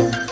Thank you.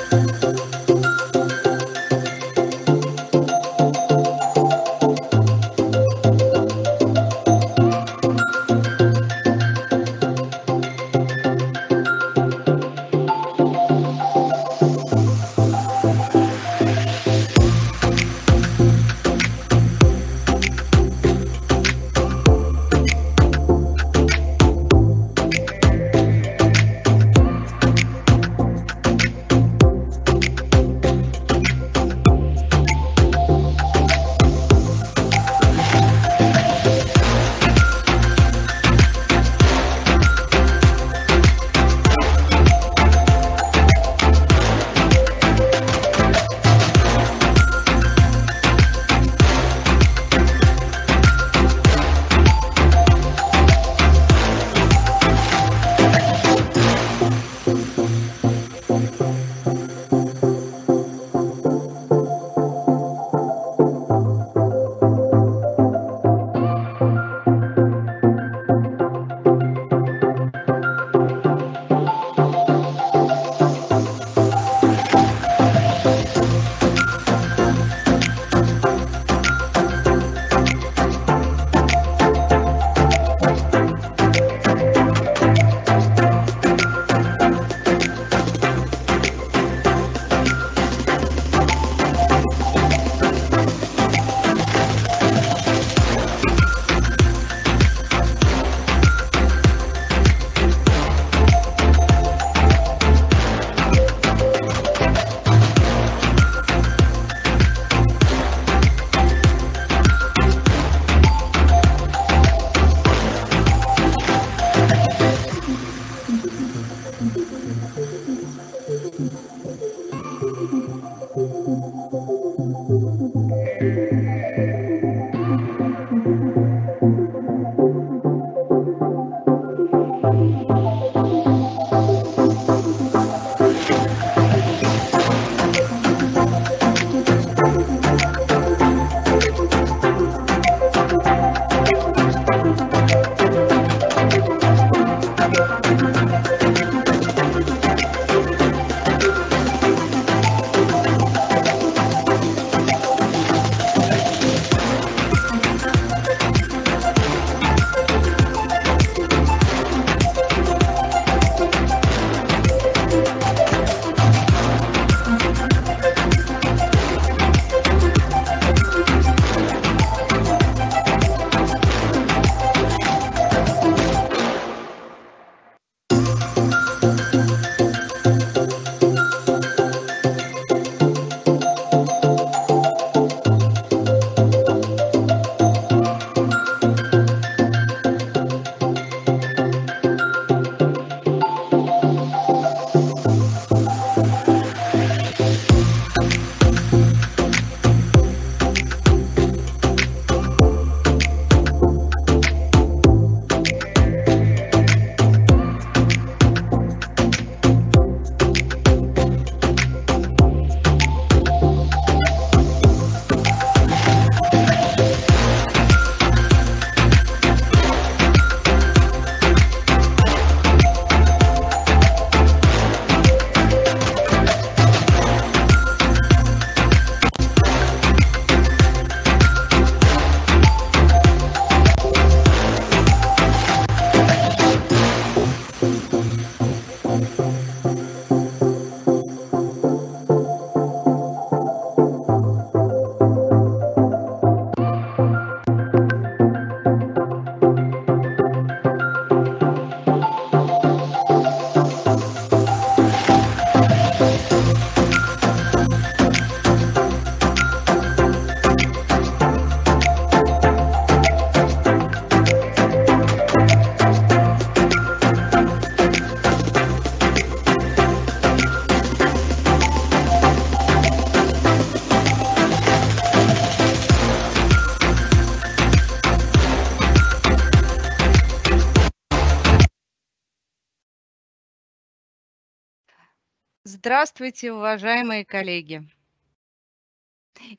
Здравствуйте, уважаемые коллеги!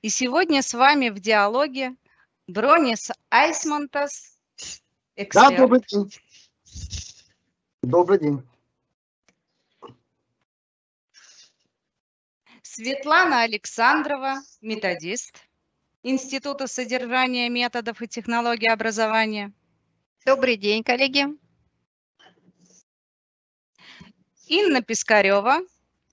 И сегодня с вами в диалоге Бронис Айсмонтас, эксперт. Да, добрый день. Добрый день. Светлана Александрова, методист Института содержания методов и технологий образования. Добрый день, коллеги. Инна Пискарева,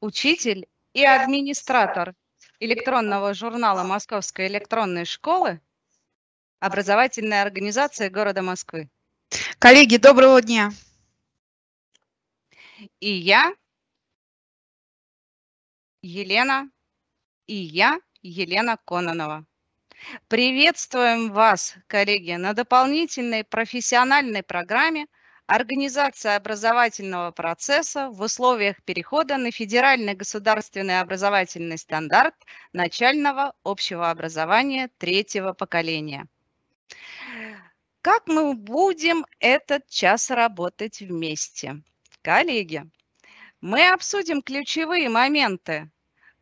учитель и администратор электронного журнала Московской электронной школы, образовательная организация города Москвы. Коллеги, доброго дня. И я, Елена, и я, Елена Кононова. Приветствуем вас, коллеги, на дополнительной профессиональной программе – Организация образовательного процесса в условиях перехода на федеральный государственный образовательный стандарт начального общего образования третьего поколения. Как мы будем этот час работать вместе? Коллеги, мы обсудим ключевые моменты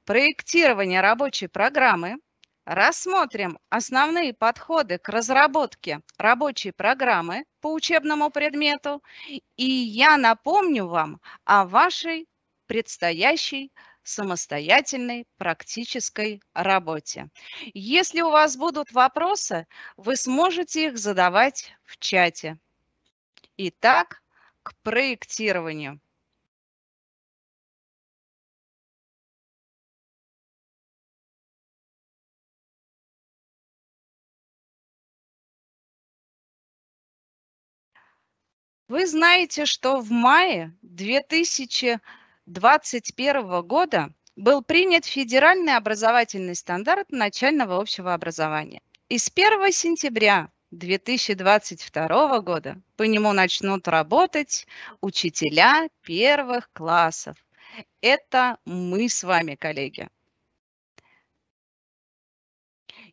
проектирования рабочей программы – Рассмотрим основные подходы к разработке рабочей программы по учебному предмету, и я напомню вам о вашей предстоящей самостоятельной практической работе. Если у вас будут вопросы, вы сможете их задавать в чате. Итак, к проектированию. Вы знаете, что в мае 2021 года был принят федеральный образовательный стандарт начального общего образования. И с 1 сентября 2022 года по нему начнут работать учителя первых классов. Это мы с вами, коллеги.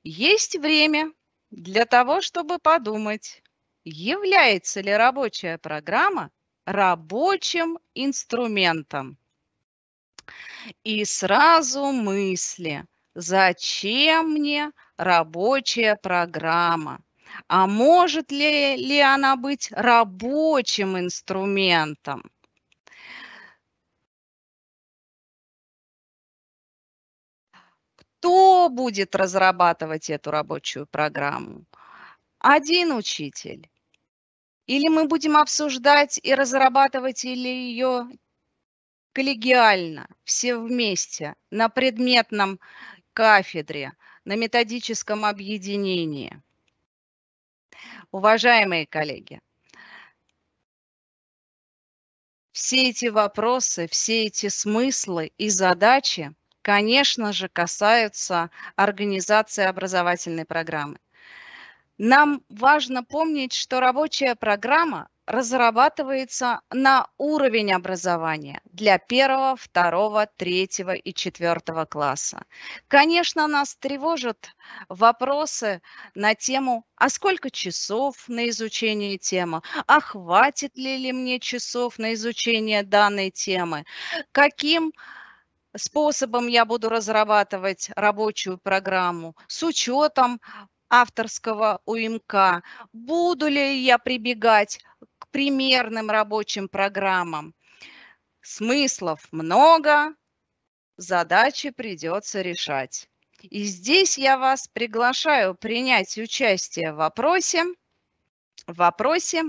Есть время для того, чтобы подумать, является ли рабочая программа рабочим инструментом. И сразу мысли, зачем мне рабочая программа? А может ли, ли она быть рабочим инструментом? Кто будет разрабатывать эту рабочую программу? Один учитель или мы будем обсуждать и разрабатывать или ее коллегиально, все вместе, на предметном кафедре, на методическом объединении. Уважаемые коллеги, все эти вопросы, все эти смыслы и задачи, конечно же, касаются организации образовательной программы. Нам важно помнить, что рабочая программа разрабатывается на уровень образования для первого, второго, третьего и четвертого класса. Конечно, нас тревожат вопросы на тему, а сколько часов на изучение темы, а хватит ли, ли мне часов на изучение данной темы, каким способом я буду разрабатывать рабочую программу с учетом авторского УМК, буду ли я прибегать к примерным рабочим программам. Смыслов много, задачи придется решать. И здесь я вас приглашаю принять участие в вопросе, в вопросе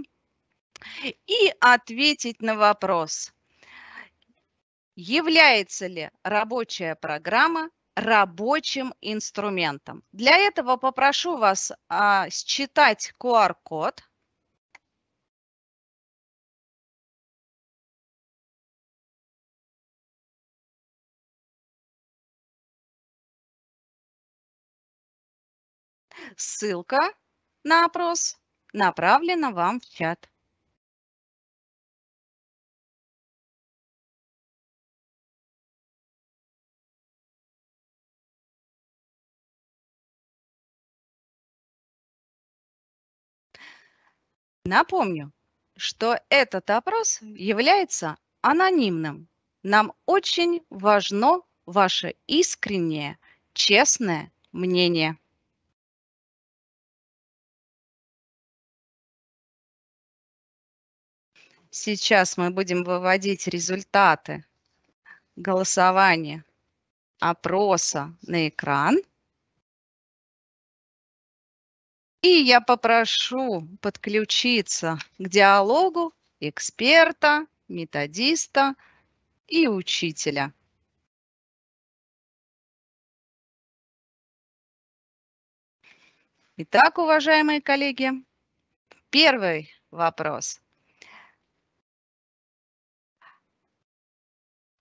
и ответить на вопрос, является ли рабочая программа рабочим инструментом. Для этого попрошу вас а, считать QR-код. Ссылка на опрос направлена вам в чат. Напомню, что этот опрос является анонимным. Нам очень важно ваше искреннее, честное мнение. Сейчас мы будем выводить результаты голосования опроса на экран. И я попрошу подключиться к диалогу эксперта, методиста и учителя. Итак, уважаемые коллеги, первый вопрос.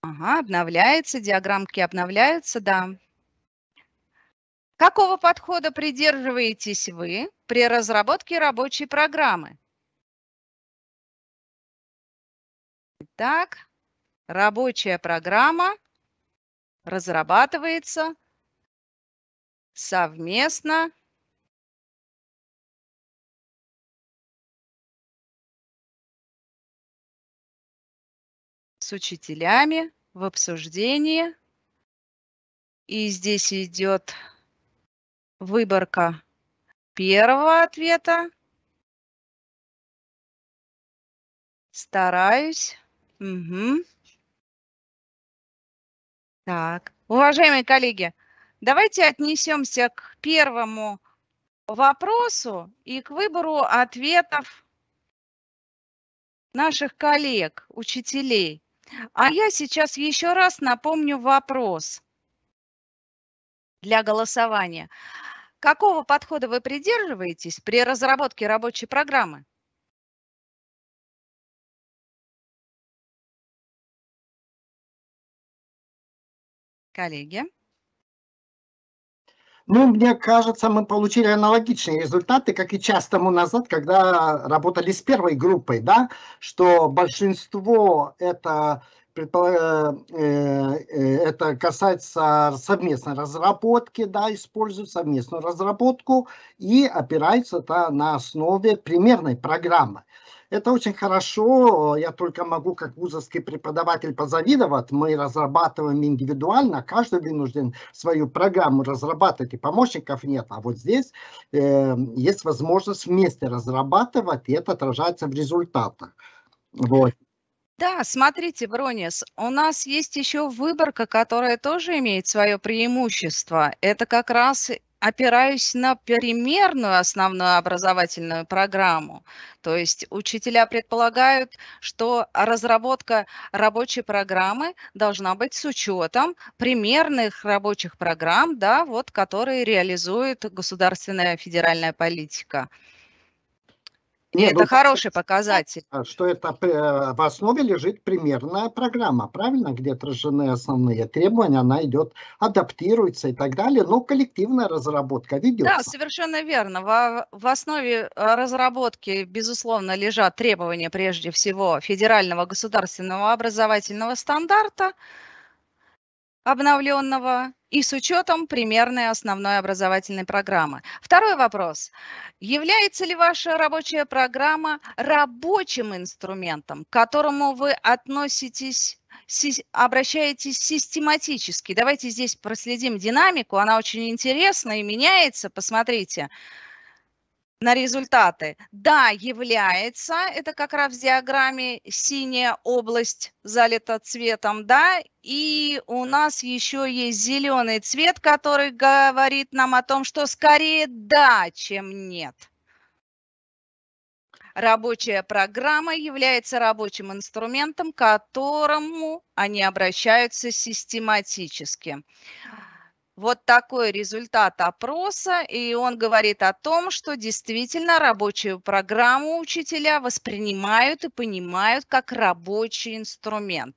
Ага, обновляется, диаграммки обновляются, да. Какого подхода придерживаетесь вы при разработке рабочей программы? Итак, рабочая программа разрабатывается совместно с учителями в обсуждении. И здесь идет выборка первого ответа. Стараюсь. Угу. Так, уважаемые коллеги, давайте отнесемся к первому вопросу и к выбору ответов наших коллег, учителей. А я сейчас еще раз напомню вопрос для голосования. Какого подхода вы придерживаетесь при разработке рабочей программы? Коллеги. Ну, мне кажется, мы получили аналогичные результаты, как и час тому назад, когда работали с первой группой, да, что большинство это Э, э, это касается совместной разработки, да, используют совместную разработку и опирается то на основе примерной программы. Это очень хорошо, я только могу как вузовский преподаватель позавидовать. Мы разрабатываем индивидуально, каждый вынужден свою программу разрабатывать, и помощников нет. А вот здесь э, есть возможность вместе разрабатывать, и это отражается в результатах. Вот. Да, смотрите, Бронис, у нас есть еще выборка, которая тоже имеет свое преимущество. Это как раз опираюсь на примерную основную образовательную программу. То есть учителя предполагают, что разработка рабочей программы должна быть с учетом примерных рабочих программ, да, вот, которые реализует государственная федеральная политика. Нет, это ну, хороший показатель. А что это а, а, в основе лежит примерная программа, правильно, где отражены основные требования, она идет, адаптируется и так далее, но коллективная разработка ведется. Да, совершенно верно. В, в основе разработки, безусловно, лежат требования прежде всего федерального государственного образовательного стандарта, обновленного и с учетом примерной основной образовательной программы. Второй вопрос. Является ли ваша рабочая программа рабочим инструментом, к которому вы относитесь, обращаетесь систематически? Давайте здесь проследим динамику, она очень интересна и меняется, посмотрите. Посмотрите на результаты. Да, является, это как раз в диаграмме синяя область залита цветом, да, и у нас еще есть зеленый цвет, который говорит нам о том, что скорее да, чем нет. Рабочая программа является рабочим инструментом, к которому они обращаются систематически. Вот такой результат опроса, и он говорит о том, что действительно рабочую программу учителя воспринимают и понимают как рабочий инструмент.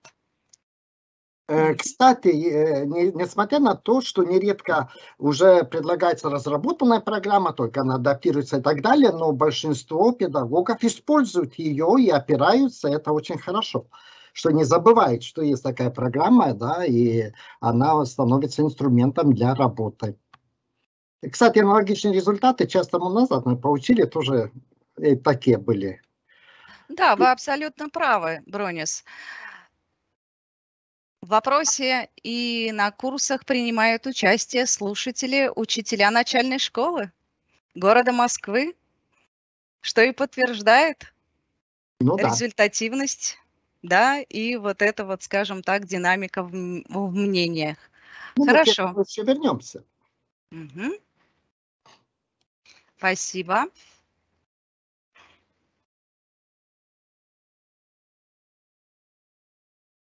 Э, кстати, э, несмотря на то, что нередко уже предлагается разработанная программа, только она адаптируется и так далее, но большинство педагогов используют ее и опираются, это очень хорошо. Хорошо что не забывает, что есть такая программа, да, и она становится инструментом для работы. Кстати, аналогичные результаты часто мы назад мы получили, тоже и э, такие были. Да, вы абсолютно правы, Бронис. В вопросе и на курсах принимают участие слушатели, учителя начальной школы города Москвы, что и подтверждает ну, результативность да, и вот это вот, скажем так, динамика в, в мнениях. Ну, Хорошо. Мы еще вернемся. Угу. Спасибо.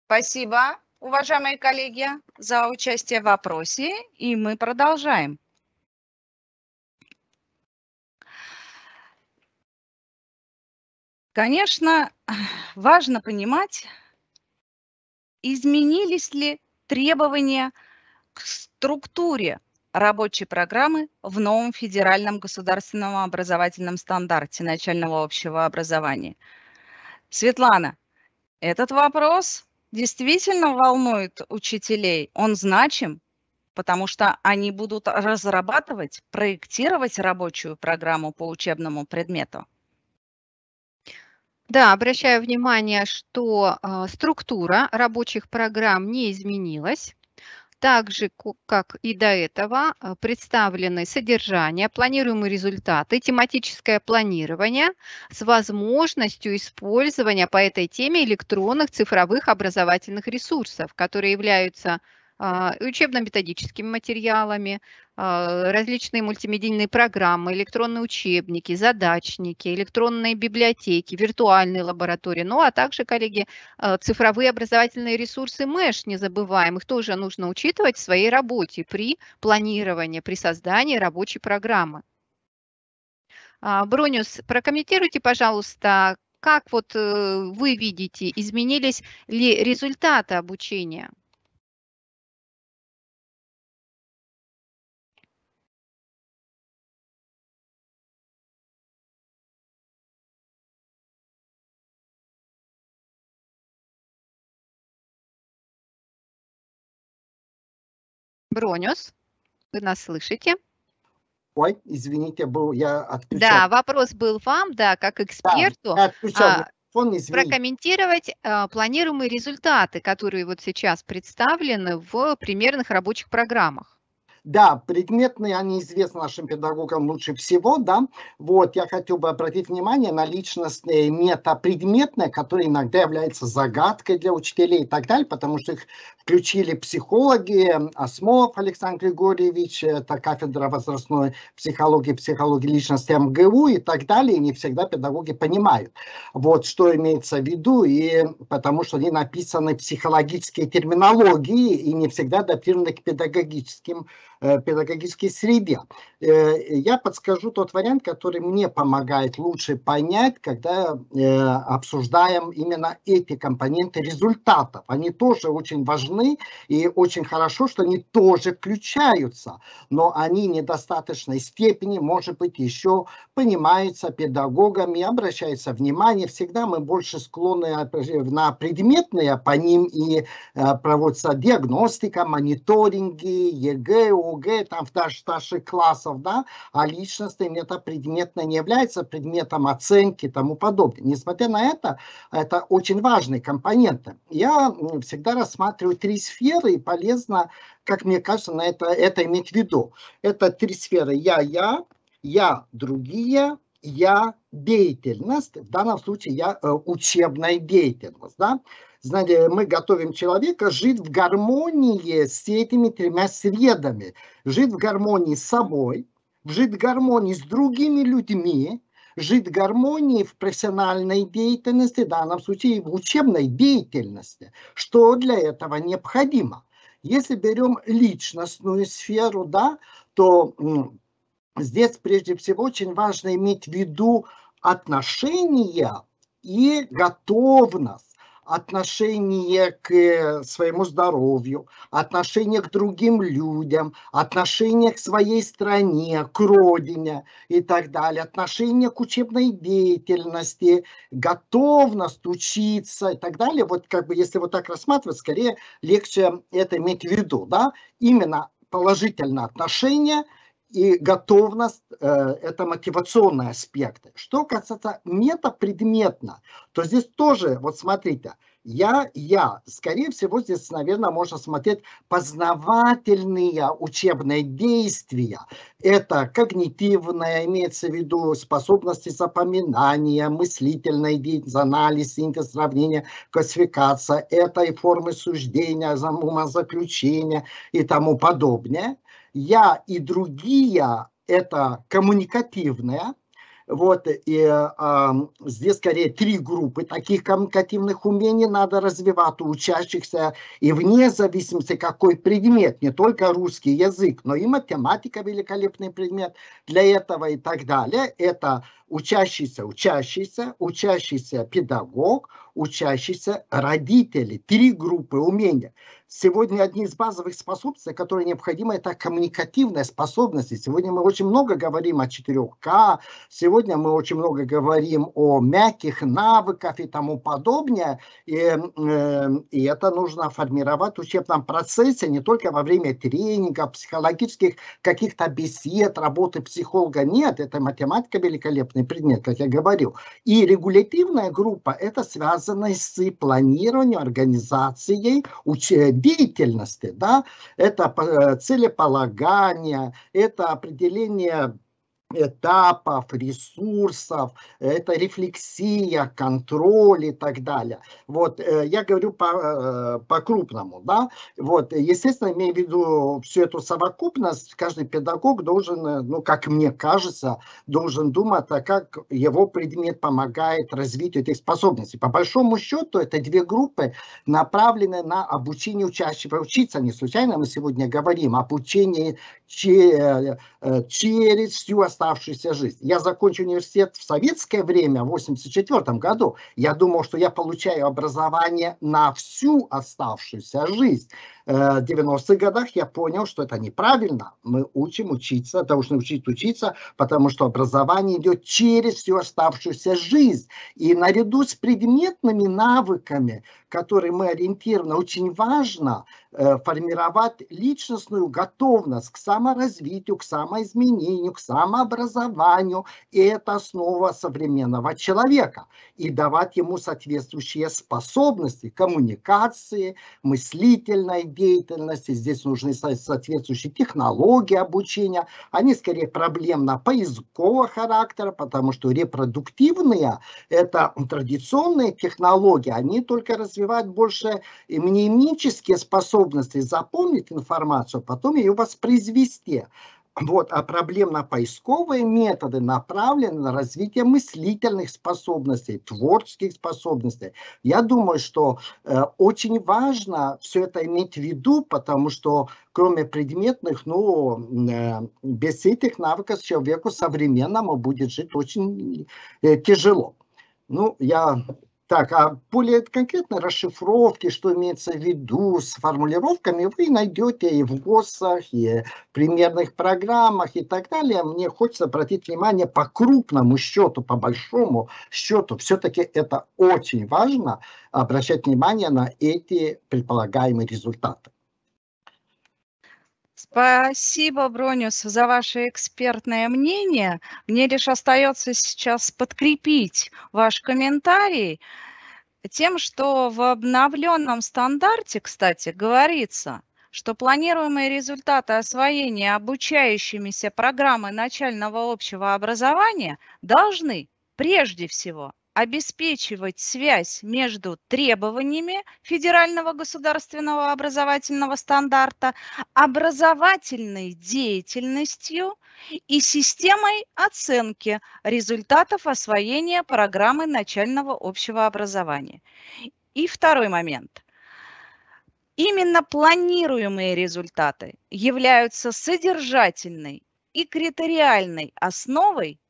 Спасибо, уважаемые коллеги, за участие в опросе, и мы продолжаем. Конечно, важно понимать, изменились ли требования к структуре рабочей программы в новом федеральном государственном образовательном стандарте начального общего образования. Светлана, этот вопрос действительно волнует учителей, он значим, потому что они будут разрабатывать, проектировать рабочую программу по учебному предмету. Да, обращаю внимание, что э, структура рабочих программ не изменилась. Так же, как и до этого, а, представлены содержание, планируемые результаты, тематическое планирование с возможностью использования по этой теме электронных цифровых образовательных ресурсов, которые являются а, учебно-методическими материалами, а, различные мультимедийные программы, электронные учебники, задачники, электронные библиотеки, виртуальные лаборатории, ну а также, коллеги, а, цифровые образовательные ресурсы МЭШ, не забываем, их тоже нужно учитывать в своей работе при планировании, при создании рабочей программы. А, Бронюс, прокомментируйте, пожалуйста, как вот э, вы видите, изменились ли результаты обучения? Бронюс, вы нас слышите? Ой, извините, был я отключен. Да, вопрос был вам, да, как эксперту. Да, я телефон, а, прокомментировать э, планируемые результаты, которые вот сейчас представлены в примерных рабочих программах. Да, предметные, они известны нашим педагогам лучше всего, да. Вот, я хотел бы обратить внимание на личностные метапредметные, которые иногда являются загадкой для учителей и так далее, потому что их включили психологи, Осмолов Александр Григорьевич, это кафедра возрастной психологии, психологии личности МГУ и так далее, и не всегда педагоги понимают, вот, что имеется в виду, и потому что они написаны психологические терминологии и не всегда адаптированы к педагогическим Э, педагогической среде. Э, я подскажу тот вариант, который мне помогает лучше понять, когда э, обсуждаем именно эти компоненты результатов. Они тоже очень важны и очень хорошо, что они тоже включаются, но они в недостаточной степени, может быть, еще понимаются педагогами, обращается внимание. Всегда мы больше склонны на предметные а по ним и проводится диагностика, мониторинги, ЕГЭ, ОГЭ, там в даже старших классов, да, а личностным это предметно не является предметом оценки и тому подобное. Несмотря на это, это очень важный компонент. Я всегда рассматриваю три сферы и полезно, как мне кажется, на это, это иметь в виду. Это три сферы «я-я», «я другие», «я деятельность», в данном случае «я э, учебная деятельность». Да? знаете, мы готовим человека жить в гармонии с этими тремя средами. Жить в гармонии с собой, жить в гармонии с другими людьми, жить в гармонии в профессиональной деятельности, в данном случае и в учебной деятельности, что для этого необходимо. Если берем личностную сферу, да, то здесь прежде всего очень важно иметь в виду отношения и готовность отношение к э, своему здоровью, отношение к другим людям, отношение к своей стране, к родине и так далее, отношение к учебной деятельности, готовность учиться и так далее. Вот как бы если вот так рассматривать, скорее легче это иметь в виду, да, именно положительное отношение – и готовность э, это мотивационные аспекты. Что касается метапредметно, то здесь тоже, вот смотрите, я, я, скорее всего, здесь, наверное, можно смотреть познавательные учебные действия. Это когнитивное, имеется в виду способности запоминания, мыслительной деятельность анализ, синтез, сравнение, классификация, это и формы суждения, заключения и тому подобное – я и другие – это коммуникативное, вот, и э, здесь скорее три группы таких коммуникативных умений надо развивать у учащихся, и вне зависимости какой предмет, не только русский язык, но и математика великолепный предмет для этого и так далее. Это учащийся, учащийся, учащийся педагог, учащийся родители. Три группы умения. Сегодня одни из базовых способностей, которые необходимы, это коммуникативные способности. Сегодня мы очень много говорим о 4К, сегодня мы очень много говорим о мягких навыках и тому подобное. И, эм, э, и это нужно формировать в учебном процессе не только во время тренинга, психологических каких-то бесед, работы психолога. Нет, это математика великолепная конкретный предмет, как я говорил. И регулятивная группа – это связано с планированием, организацией э, деятельности. Да? Это э, целеполагание, это определение этапов, ресурсов, это рефлексия, контроль и так далее. Вот э, я говорю по, э, по крупному, да, вот, естественно, имею в виду всю эту совокупность, каждый педагог должен, э, ну, как мне кажется, должен думать, а как его предмет помогает развитию этих способностей. По большому счету, это две группы, направленные на обучение учащего учиться. Не случайно мы сегодня говорим об обучении через всю остальную оставшуюся жизнь. Я закончил университет в советское время, в 1984 году. Я думал, что я получаю образование на всю оставшуюся жизнь. 90-х э, годах я понял, что это неправильно. Мы учим учиться, должны учить учиться, потому что образование идет через всю оставшуюся жизнь. И наряду с предметными навыками, которые мы ориентированы, очень важно э, формировать личностную готовность к саморазвитию, к самоизменению, к самообразованию. И это основа современного человека. И давать ему соответствующие способности коммуникации, мыслительной деятельности, здесь нужны соответствующие технологии обучения. Они скорее проблемно-поискового характера, потому что репродуктивные, это традиционные технологии, они только развивают больше мнемические способности запомнить информацию, а потом ее воспроизвести. Вот, а проблемно-поисковые методы направлены на развитие мыслительных способностей, творческих способностей. Я думаю, что э, очень важно все это иметь в виду, потому что кроме предметных, ну, э, без этих навыков человеку современному будет жить очень э, тяжело. Ну, я так, а более конкретно расшифровки, что имеется в виду с формулировками, вы найдете и в ГОСах, и в примерных программах и так далее. Мне хочется обратить внимание по крупному счету, по большому счету. Все-таки это очень важно, обращать внимание на эти предполагаемые результаты. Спасибо, Бронюс за ваше экспертное мнение. Мне лишь остается сейчас подкрепить ваш комментарий тем, что в обновленном стандарте, кстати, говорится, что планируемые результаты освоения обучающимися программы начального общего образования должны прежде всего обеспечивать связь между требованиями федерального государственного образовательного стандарта, образовательной деятельностью и системой оценки результатов освоения программы начального общего образования. И второй момент. Именно планируемые результаты являются содержательной и критериальной основой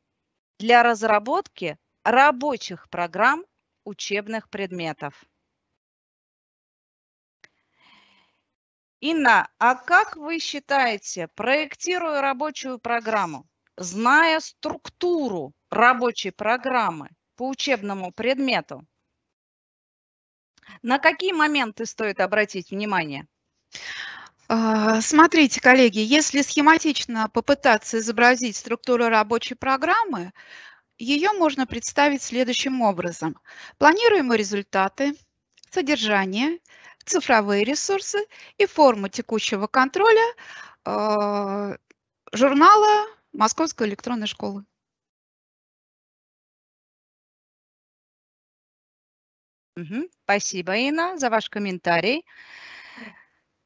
для разработки рабочих программ учебных предметов. Инна, а как вы считаете, проектируя рабочую программу, зная структуру рабочей программы по учебному предмету, на какие моменты стоит обратить внимание? А, смотрите, коллеги, если схематично попытаться изобразить структуру рабочей программы, ее можно представить следующим образом. Планируемые результаты, содержание, цифровые ресурсы и форму текущего контроля э, журнала Московской электронной школы. Угу. Спасибо, Инна, за ваш комментарий.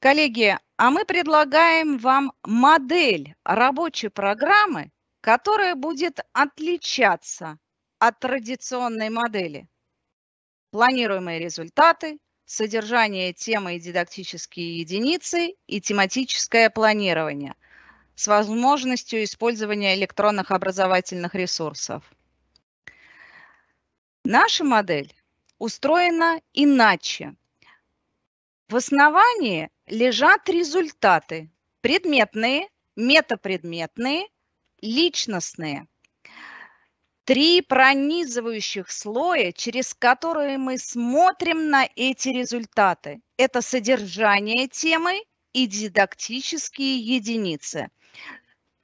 Коллеги, а мы предлагаем вам модель рабочей программы которая будет отличаться от традиционной модели. Планируемые результаты, содержание темы и дидактические единицы и тематическое планирование с возможностью использования электронных образовательных ресурсов. Наша модель устроена иначе. В основании лежат результаты предметные, метапредметные личностные. Три пронизывающих слоя, через которые мы смотрим на эти результаты. Это содержание темы и дидактические единицы.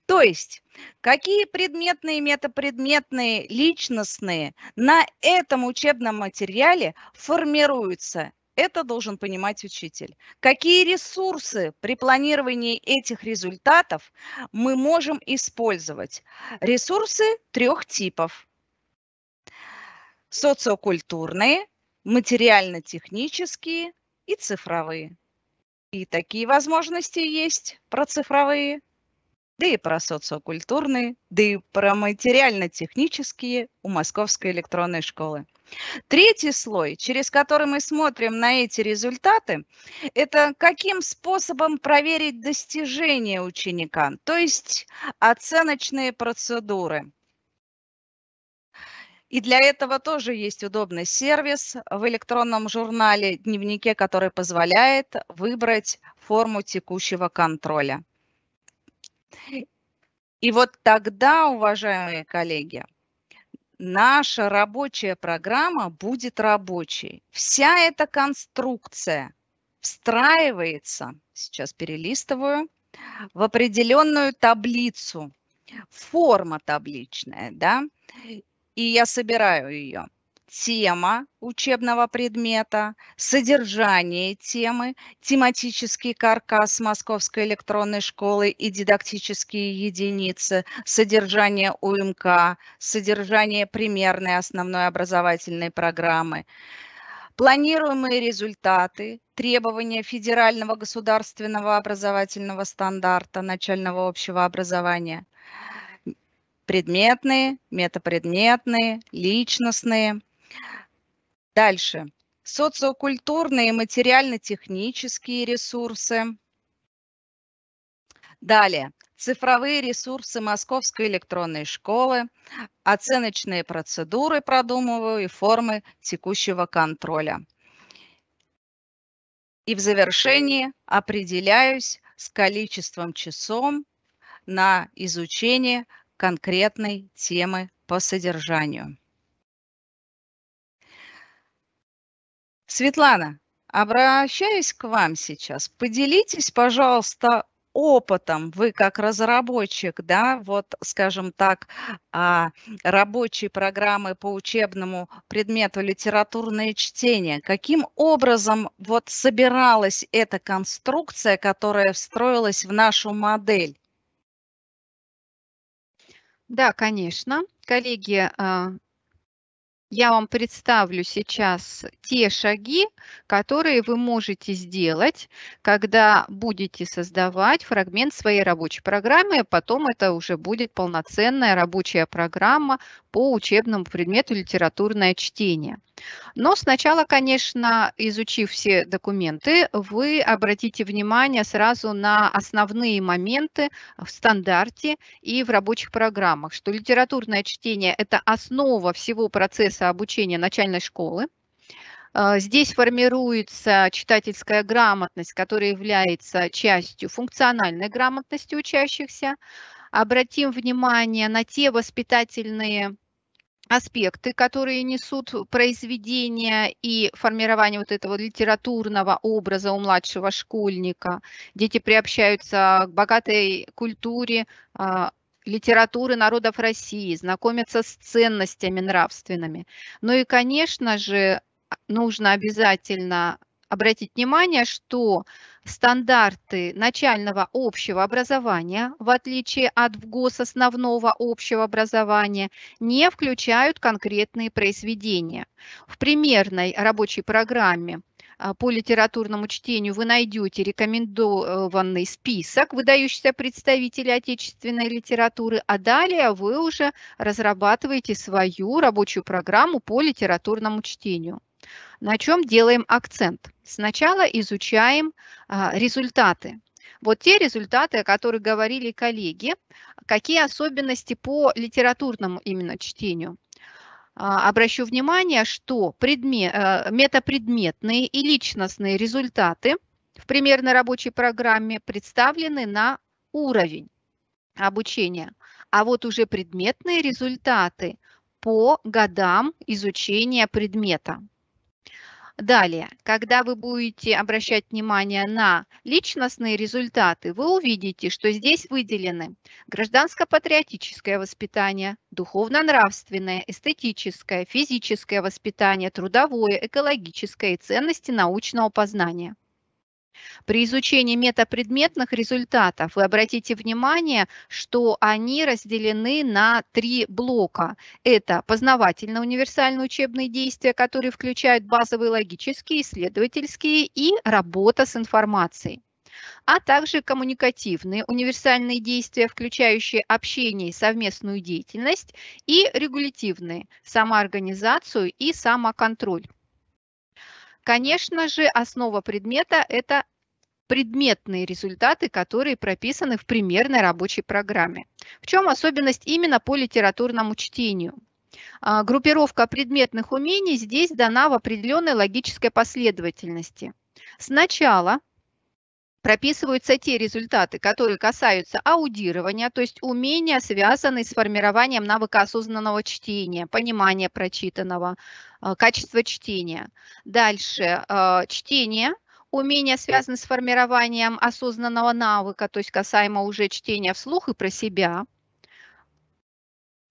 То есть, какие предметные, метапредметные, личностные на этом учебном материале формируются это должен понимать учитель. Какие ресурсы при планировании этих результатов мы можем использовать? Ресурсы трех типов. Социокультурные, материально-технические и цифровые. И такие возможности есть про цифровые, да и про социокультурные, да и про материально-технические у Московской электронной школы. Третий слой, через который мы смотрим на эти результаты, это каким способом проверить достижения ученика, то есть оценочные процедуры. И для этого тоже есть удобный сервис в электронном журнале «Дневнике», который позволяет выбрать форму текущего контроля. И вот тогда, уважаемые коллеги, наша рабочая программа будет рабочей. Вся эта конструкция встраивается, сейчас перелистываю, в определенную таблицу, форма табличная, да, и я собираю ее тема учебного предмета, содержание темы, тематический каркас Московской электронной школы и дидактические единицы, содержание УМК, содержание примерной основной образовательной программы. Планируемые результаты, требования федерального государственного образовательного стандарта начального общего образования, предметные, метапредметные, личностные – Дальше. Социокультурные и материально-технические ресурсы. Далее. Цифровые ресурсы Московской электронной школы, оценочные процедуры продумываю и формы текущего контроля. И в завершении определяюсь с количеством часов на изучение конкретной темы по содержанию. Светлана, обращаюсь к вам сейчас. Поделитесь, пожалуйста, опытом вы как разработчик, да, вот, скажем так, а, рабочей программы по учебному предмету литературное чтение, каким образом вот собиралась эта конструкция, которая встроилась в нашу модель? Да, конечно. Коллеги, а, я вам представлю сейчас те шаги, которые вы можете сделать, когда будете создавать фрагмент своей рабочей программы, а потом это уже будет полноценная рабочая программа по учебному предмету литературное чтение. Но сначала, конечно, изучив все документы, вы обратите внимание сразу на основные моменты в стандарте и в рабочих программах, что литературное чтение – это основа всего процесса процесса обучения начальной школы. Э, здесь формируется читательская грамотность, которая является частью функциональной грамотности учащихся. Обратим внимание на те воспитательные аспекты, которые несут произведения и формирование вот этого литературного образа у младшего школьника. Дети приобщаются к богатой культуре а, литературы народов России, знакомиться с ценностями нравственными. Ну и, конечно же, нужно обязательно обратить внимание, что стандарты начального общего образования, в отличие от ВГОС основного общего образования, не включают конкретные произведения. В примерной рабочей программе а, по литературному чтению вы найдете рекомендованный список выдающихся представителей отечественной литературы, а далее вы уже разрабатываете свою рабочую программу по литературному чтению. На чем делаем акцент? Сначала изучаем а, результаты. Вот те результаты, о которых говорили коллеги, какие особенности по литературному именно чтению. А, обращу внимание, что предмет, э, метапредметные и личностные результаты в примерной рабочей программе представлены на уровень обучения, а вот уже предметные результаты по годам изучения предмета. Далее, когда вы будете обращать внимание на личностные результаты, вы увидите, что здесь выделены гражданско-патриотическое воспитание, духовно-нравственное, эстетическое, физическое воспитание, трудовое, экологическое и ценности научного познания. При изучении метапредметных результатов вы обратите внимание, что они разделены на три блока. Это познавательно-универсальные учебные действия, которые включают базовые логические, исследовательские и работа с информацией а также коммуникативные универсальные действия, включающие общение и совместную деятельность, и регулятивные – самоорганизацию и самоконтроль. Конечно же, основа предмета – это предметные результаты, которые прописаны в примерной рабочей программе. В чем особенность именно по литературному чтению? А, группировка предметных умений здесь дана в определенной логической последовательности. Сначала прописываются те результаты, которые касаются аудирования, то есть умения, связанные с формированием навыка осознанного чтения, понимания прочитанного, а, качества чтения. Дальше а, чтение – умения связаны с формированием осознанного навыка, то есть касаемо уже чтения вслух и про себя.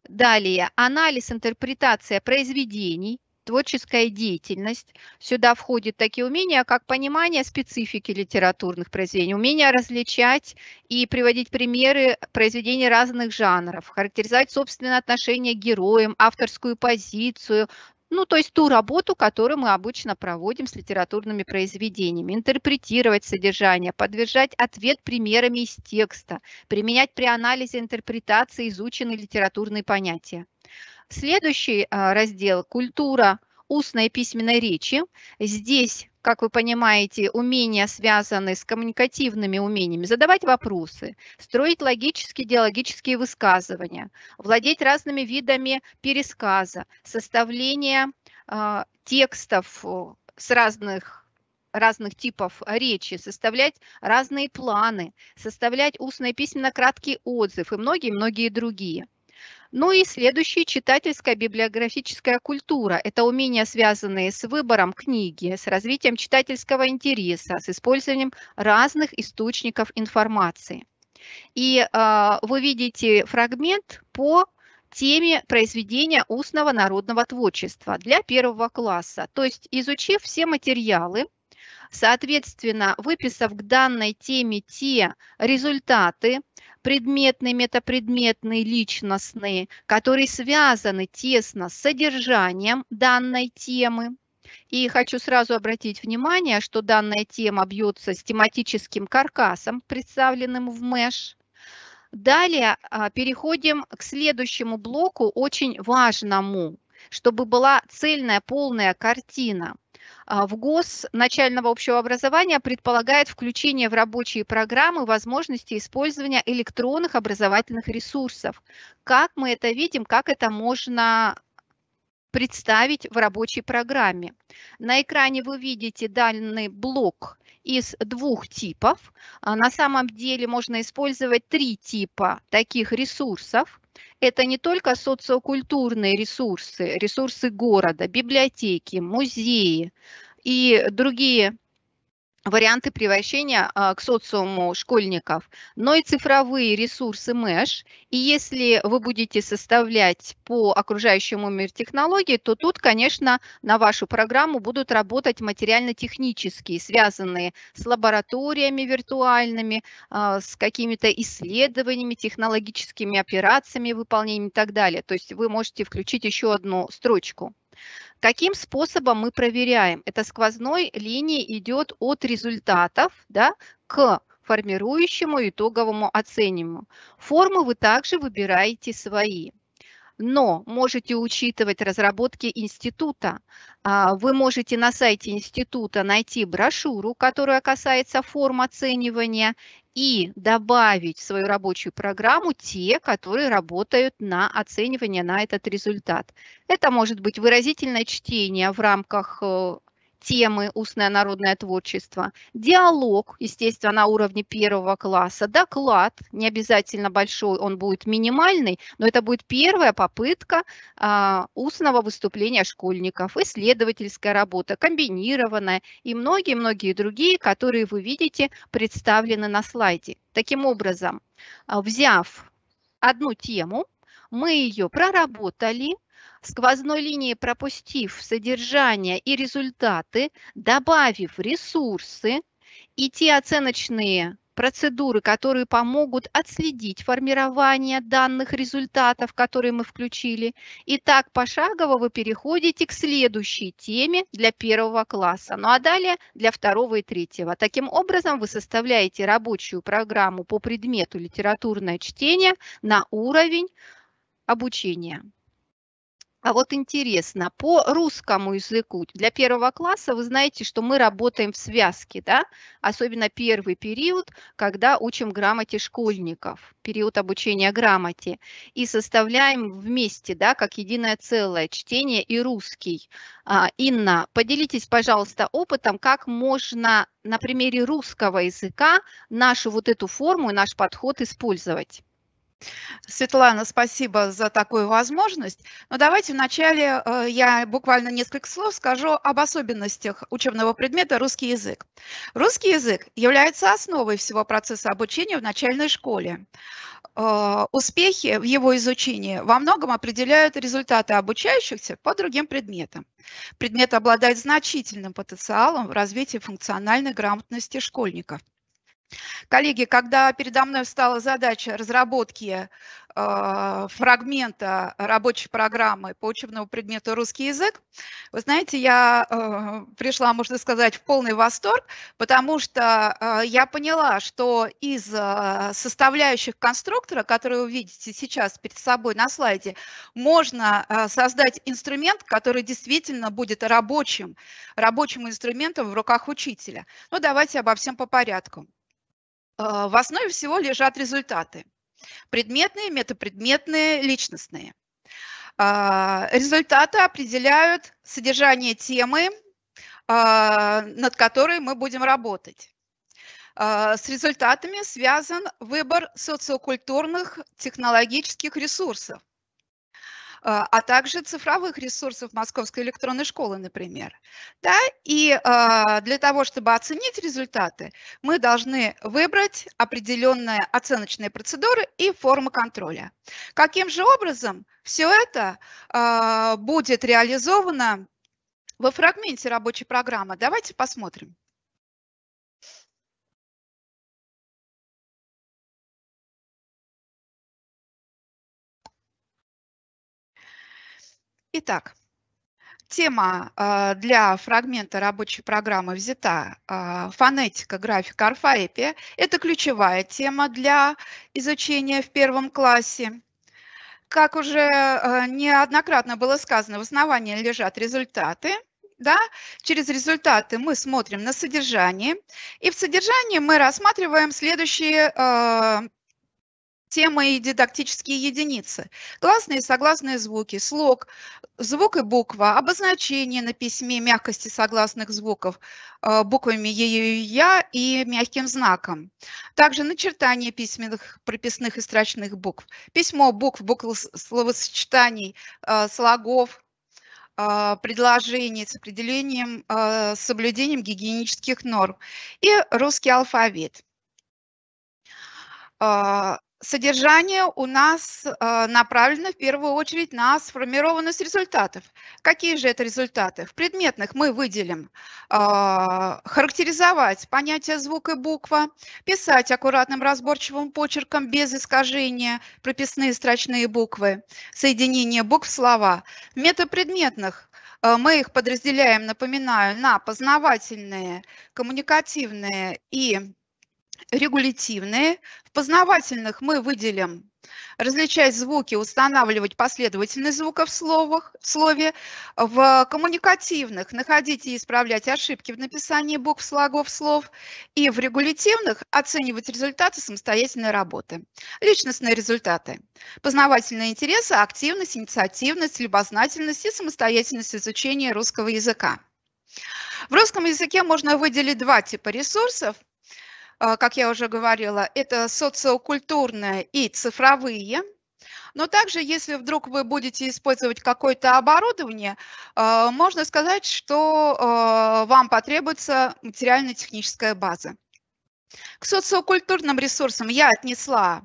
Далее, анализ, интерпретация произведений, творческая деятельность. Сюда входят такие умения, как понимание специфики литературных произведений, умение различать и приводить примеры произведений разных жанров, характеризовать собственное отношение к героям, авторскую позицию, ну, то есть ту работу, которую мы обычно проводим с литературными произведениями. Интерпретировать содержание, подвержать ответ примерами из текста, применять при анализе интерпретации изученные литературные понятия. Следующий а, раздел – культура устной письменной речи. Здесь, как вы понимаете, умения связаны с коммуникативными умениями. Задавать вопросы, строить логические, диалогические высказывания, владеть разными видами пересказа, составление а, э, текстов с разных разных типов речи, составлять разные планы, составлять устно и письменно краткий отзыв и многие-многие другие. Ну и следующая читательская библиографическая культура. Это умения, связанные с выбором книги, с развитием читательского интереса, с использованием разных источников информации. И э, вы видите фрагмент по теме произведения устного народного творчества для первого класса. То есть изучив все материалы, соответственно, выписав к данной теме те результаты, предметные, метапредметные, личностные, которые связаны тесно с содержанием данной темы. И хочу сразу обратить внимание, что данная тема бьется с тематическим каркасом, представленным в МЭШ. Далее а, переходим к следующему блоку, очень важному, чтобы была цельная, полная картина – а, в ГОС начального общего образования предполагает включение в рабочие программы возможности использования электронных образовательных ресурсов. Как мы это видим, как это можно представить в рабочей программе. На экране вы видите данный блок из двух типов. А, на самом деле можно использовать три типа таких ресурсов это не только социокультурные ресурсы, ресурсы города, библиотеки, музеи и другие варианты превращения а, к социуму школьников, но и цифровые ресурсы МЭШ. И если вы будете составлять по окружающему миру технологии, то тут, конечно, на вашу программу будут работать материально-технические, связанные с лабораториями виртуальными, а, с какими-то исследованиями, технологическими операциями, выполнением и так далее. То есть вы можете включить еще одну строчку. Каким способом мы проверяем? Это сквозной линии идет от результатов да, к формирующему итоговому оцениванию. Формы вы также выбираете свои но можете учитывать разработки института. А, вы можете на сайте института найти брошюру, которая касается форм оценивания, и добавить в свою рабочую программу те, которые работают на оценивание на этот результат. Это может быть выразительное чтение в рамках э, темы «Устное народное творчество», диалог, естественно, на уровне первого класса, доклад, не обязательно большой, он будет минимальный, но это будет первая попытка а, устного выступления школьников, исследовательская работа, комбинированная и многие-многие другие, которые вы видите представлены на слайде. Таким образом, а, взяв одну тему, мы ее проработали, сквозной линии пропустив содержание и результаты, добавив ресурсы и те оценочные процедуры, которые помогут отследить формирование данных результатов, которые мы включили. И так пошагово вы переходите к следующей теме для первого класса, ну а далее для второго и третьего. Таким образом вы составляете рабочую программу по предмету литературное чтение на уровень обучения. А вот интересно, по русскому языку для первого класса вы знаете, что мы работаем в связке, да? Особенно первый период, когда учим грамоте школьников, период обучения грамоте. И составляем вместе, да, как единое целое, чтение и русский. А, Инна, поделитесь, пожалуйста, опытом, как можно на примере русского языка нашу вот эту форму и наш подход использовать. Светлана, спасибо за такую возможность. Но давайте вначале э, я буквально несколько слов скажу об особенностях учебного предмета русский язык. Русский язык является основой всего процесса обучения в начальной школе. Э, успехи в его изучении во многом определяют результаты обучающихся по другим предметам. Предмет обладает значительным потенциалом в развитии функциональной грамотности школьников – Коллеги, когда передо мной встала задача разработки э, фрагмента рабочей программы по учебному предмету русский язык, вы знаете, я э, пришла, можно сказать, в полный восторг, потому что э, я поняла, что из э, составляющих конструктора, которые вы видите сейчас перед собой на слайде, можно э, создать инструмент, который действительно будет рабочим, рабочим инструментом в руках учителя. Ну, давайте обо всем по порядку. Э, в основе всего лежат результаты. Предметные, метапредметные, личностные. А, результаты определяют содержание темы, а, над которой мы будем работать. А, с результатами связан выбор социокультурных технологических ресурсов, а, а также цифровых ресурсов Московской электронной школы, например. Да? И а, для того, чтобы оценить результаты, мы должны выбрать определенные оценочные процедуры и формы контроля. Каким же образом все это а, будет реализовано во фрагменте рабочей программы? Давайте посмотрим. Итак, тема а, для фрагмента рабочей программы взята а, фонетика, графика, орфоэпия. Это ключевая тема для изучения в первом классе. Как уже а, неоднократно было сказано, в основании лежат результаты. Да? Через результаты мы смотрим на содержание. И в содержании мы рассматриваем следующие темы и дидактические единицы. Гласные и согласные звуки, слог, звук и буква, обозначение на письме мягкости согласных звуков э, буквами «е», и «я» и мягким знаком. Также начертание письменных, прописных и строчных букв, письмо букв, букв словосочетаний, э, слогов, э, предложений с определением, с соблюдением гигиенических норм и русский алфавит Содержание у нас э, направлено в первую очередь на сформированность результатов. Какие же это результаты? В предметных мы выделим э, характеризовать понятие звук и буква, писать аккуратным разборчивым почерком без искажения прописные строчные буквы, соединение букв в слова. В метапредметных э, мы их подразделяем, напоминаю, на познавательные, коммуникативные и регулятивные. В познавательных мы выделим различать звуки, устанавливать последовательность звуков в, словах, в слове. В коммуникативных находить и исправлять ошибки в написании букв, слогов, слов. И в регулятивных оценивать результаты самостоятельной работы. Личностные результаты. Познавательные интересы, активность, инициативность, любознательность и самостоятельность изучения русского языка. В русском языке можно выделить два типа ресурсов – а, как я уже говорила, это социокультурные и цифровые. Но также, если вдруг вы будете использовать какое-то оборудование, а, можно сказать, что а, вам потребуется материально-техническая база. К социокультурным ресурсам я отнесла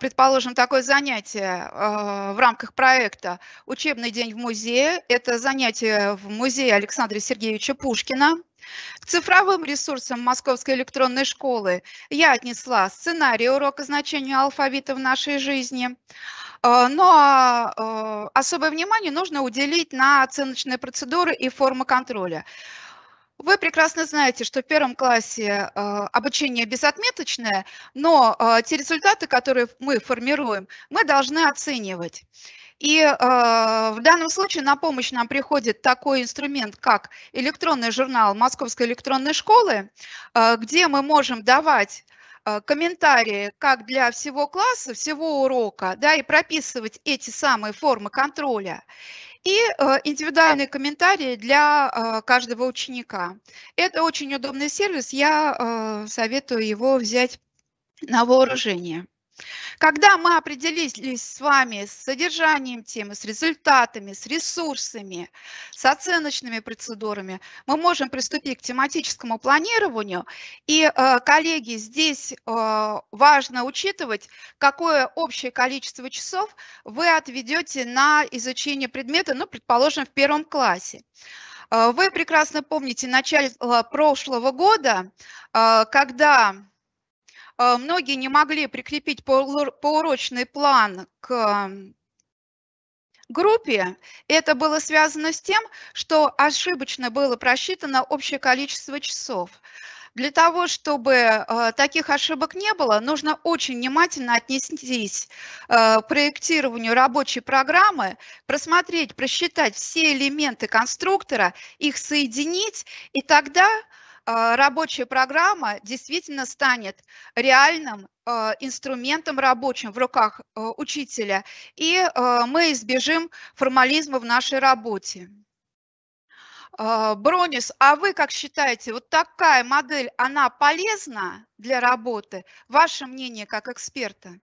предположим, такое занятие в рамках проекта «Учебный день в музее». Это занятие в музее Александра Сергеевича Пушкина. К цифровым ресурсам Московской электронной школы я отнесла сценарий урока значения алфавита в нашей жизни. Э, но ну, а, э, особое внимание нужно уделить на оценочные процедуры и формы контроля. Вы прекрасно знаете, что в первом классе э, обучение безотметочное, но те результаты, которые мы формируем, мы должны оценивать. И э, в данном случае на помощь нам приходит такой инструмент, как электронный журнал Московской электронной школы, э, где мы можем давать э, комментарии как для всего класса, всего урока, да, и прописывать эти самые формы контроля, и э, индивидуальные комментарии для э, каждого ученика. Это очень удобный сервис, я советую его взять на вооружение. Когда мы определились с вами с содержанием темы, с результатами, с ресурсами, с оценочными процедурами, мы можем приступить к тематическому планированию. И, э, коллеги, здесь э, важно учитывать, какое общее количество часов вы отведете на изучение предмета, ну, предположим, в первом классе. Э, вы прекрасно помните начало прошлого года, когда Э, многие не могли прикрепить поурочный план к группе, это было связано с тем, что ошибочно было просчитано общее количество часов. Для того, чтобы э, таких ошибок не было, нужно очень внимательно отнестись э, к проектированию рабочей программы, просмотреть, просчитать все элементы конструктора, их соединить, и тогда а, рабочая программа действительно станет реальным а, инструментом рабочим в руках а, учителя, и мы избежим формализма в нашей работе. Бронис, а вы как считаете, вот такая модель, она полезна для работы? Ваше мнение как эксперта?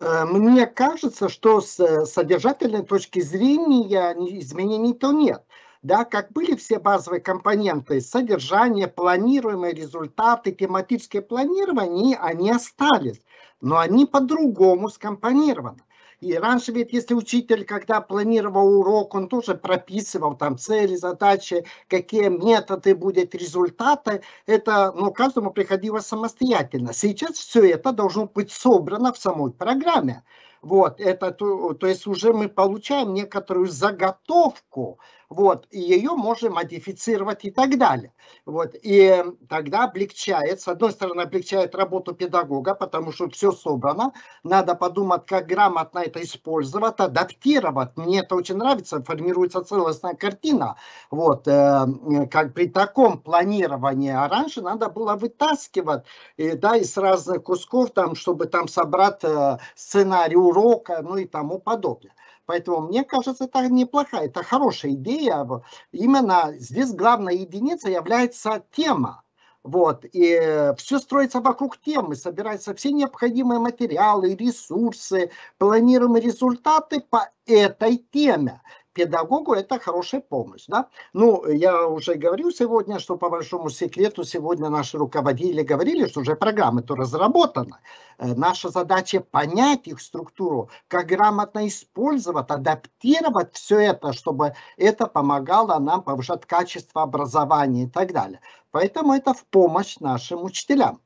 Э, мне кажется, что с э, содержательной точки зрения изменений-то нет да, как были все базовые компоненты, содержание, планируемые результаты, тематические планирования, они остались, но они по-другому скомпонированы. И раньше ведь, если учитель, когда планировал урок, он тоже прописывал там цели, задачи, какие методы будут, результаты. Это, ну, каждому приходилось самостоятельно. Сейчас все это должно быть собрано в самой программе. Вот, это, то, то есть уже мы получаем некоторую заготовку вот, и ее можно модифицировать и так далее. Вот, и тогда облегчает, с одной стороны, облегчает работу педагога, потому что все собрано, надо подумать, как грамотно это использовать, адаптировать. Мне это очень нравится, формируется целостная картина. Вот, э, как при таком планировании, а раньше надо было вытаскивать, и, э, да, из разных кусков, там, чтобы там собрать э, сценарий урока, ну и тому подобное. Поэтому, мне кажется, это неплохая, это хорошая идея. Именно здесь главная единица является тема. Вот, и все строится вокруг темы, собираются все необходимые материалы, ресурсы, планируемые результаты по этой теме педагогу это хорошая помощь. Да? Ну, я уже говорил сегодня, что по большому секрету сегодня наши руководители говорили, что уже программа то разработана. Э, наша задача понять их структуру, как грамотно использовать, адаптировать все это, чтобы это помогало нам повышать качество образования и так далее. Поэтому это в помощь нашим учителям.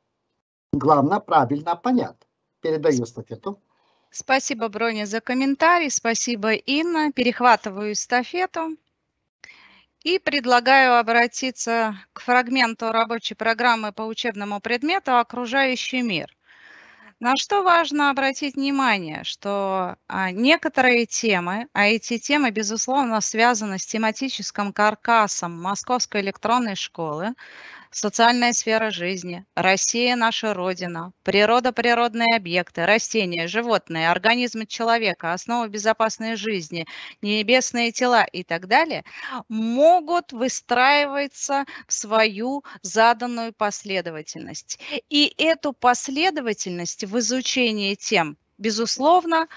Главное правильно понять. Передаю стафету. Спасибо, Броня, за комментарий. Спасибо, Инна. Перехватываю эстафету. И предлагаю обратиться к фрагменту рабочей программы по учебному предмету «Окружающий мир». На что важно обратить внимание, что а, некоторые темы, а эти темы, безусловно, связаны с тематическим каркасом Московской электронной школы, социальная сфера жизни, Россия – наша Родина, природа – природные объекты, растения, животные, организмы человека, основы безопасной жизни, небесные тела и так далее, могут выстраиваться в свою заданную последовательность. И эту последовательность в изучении тем, безусловно,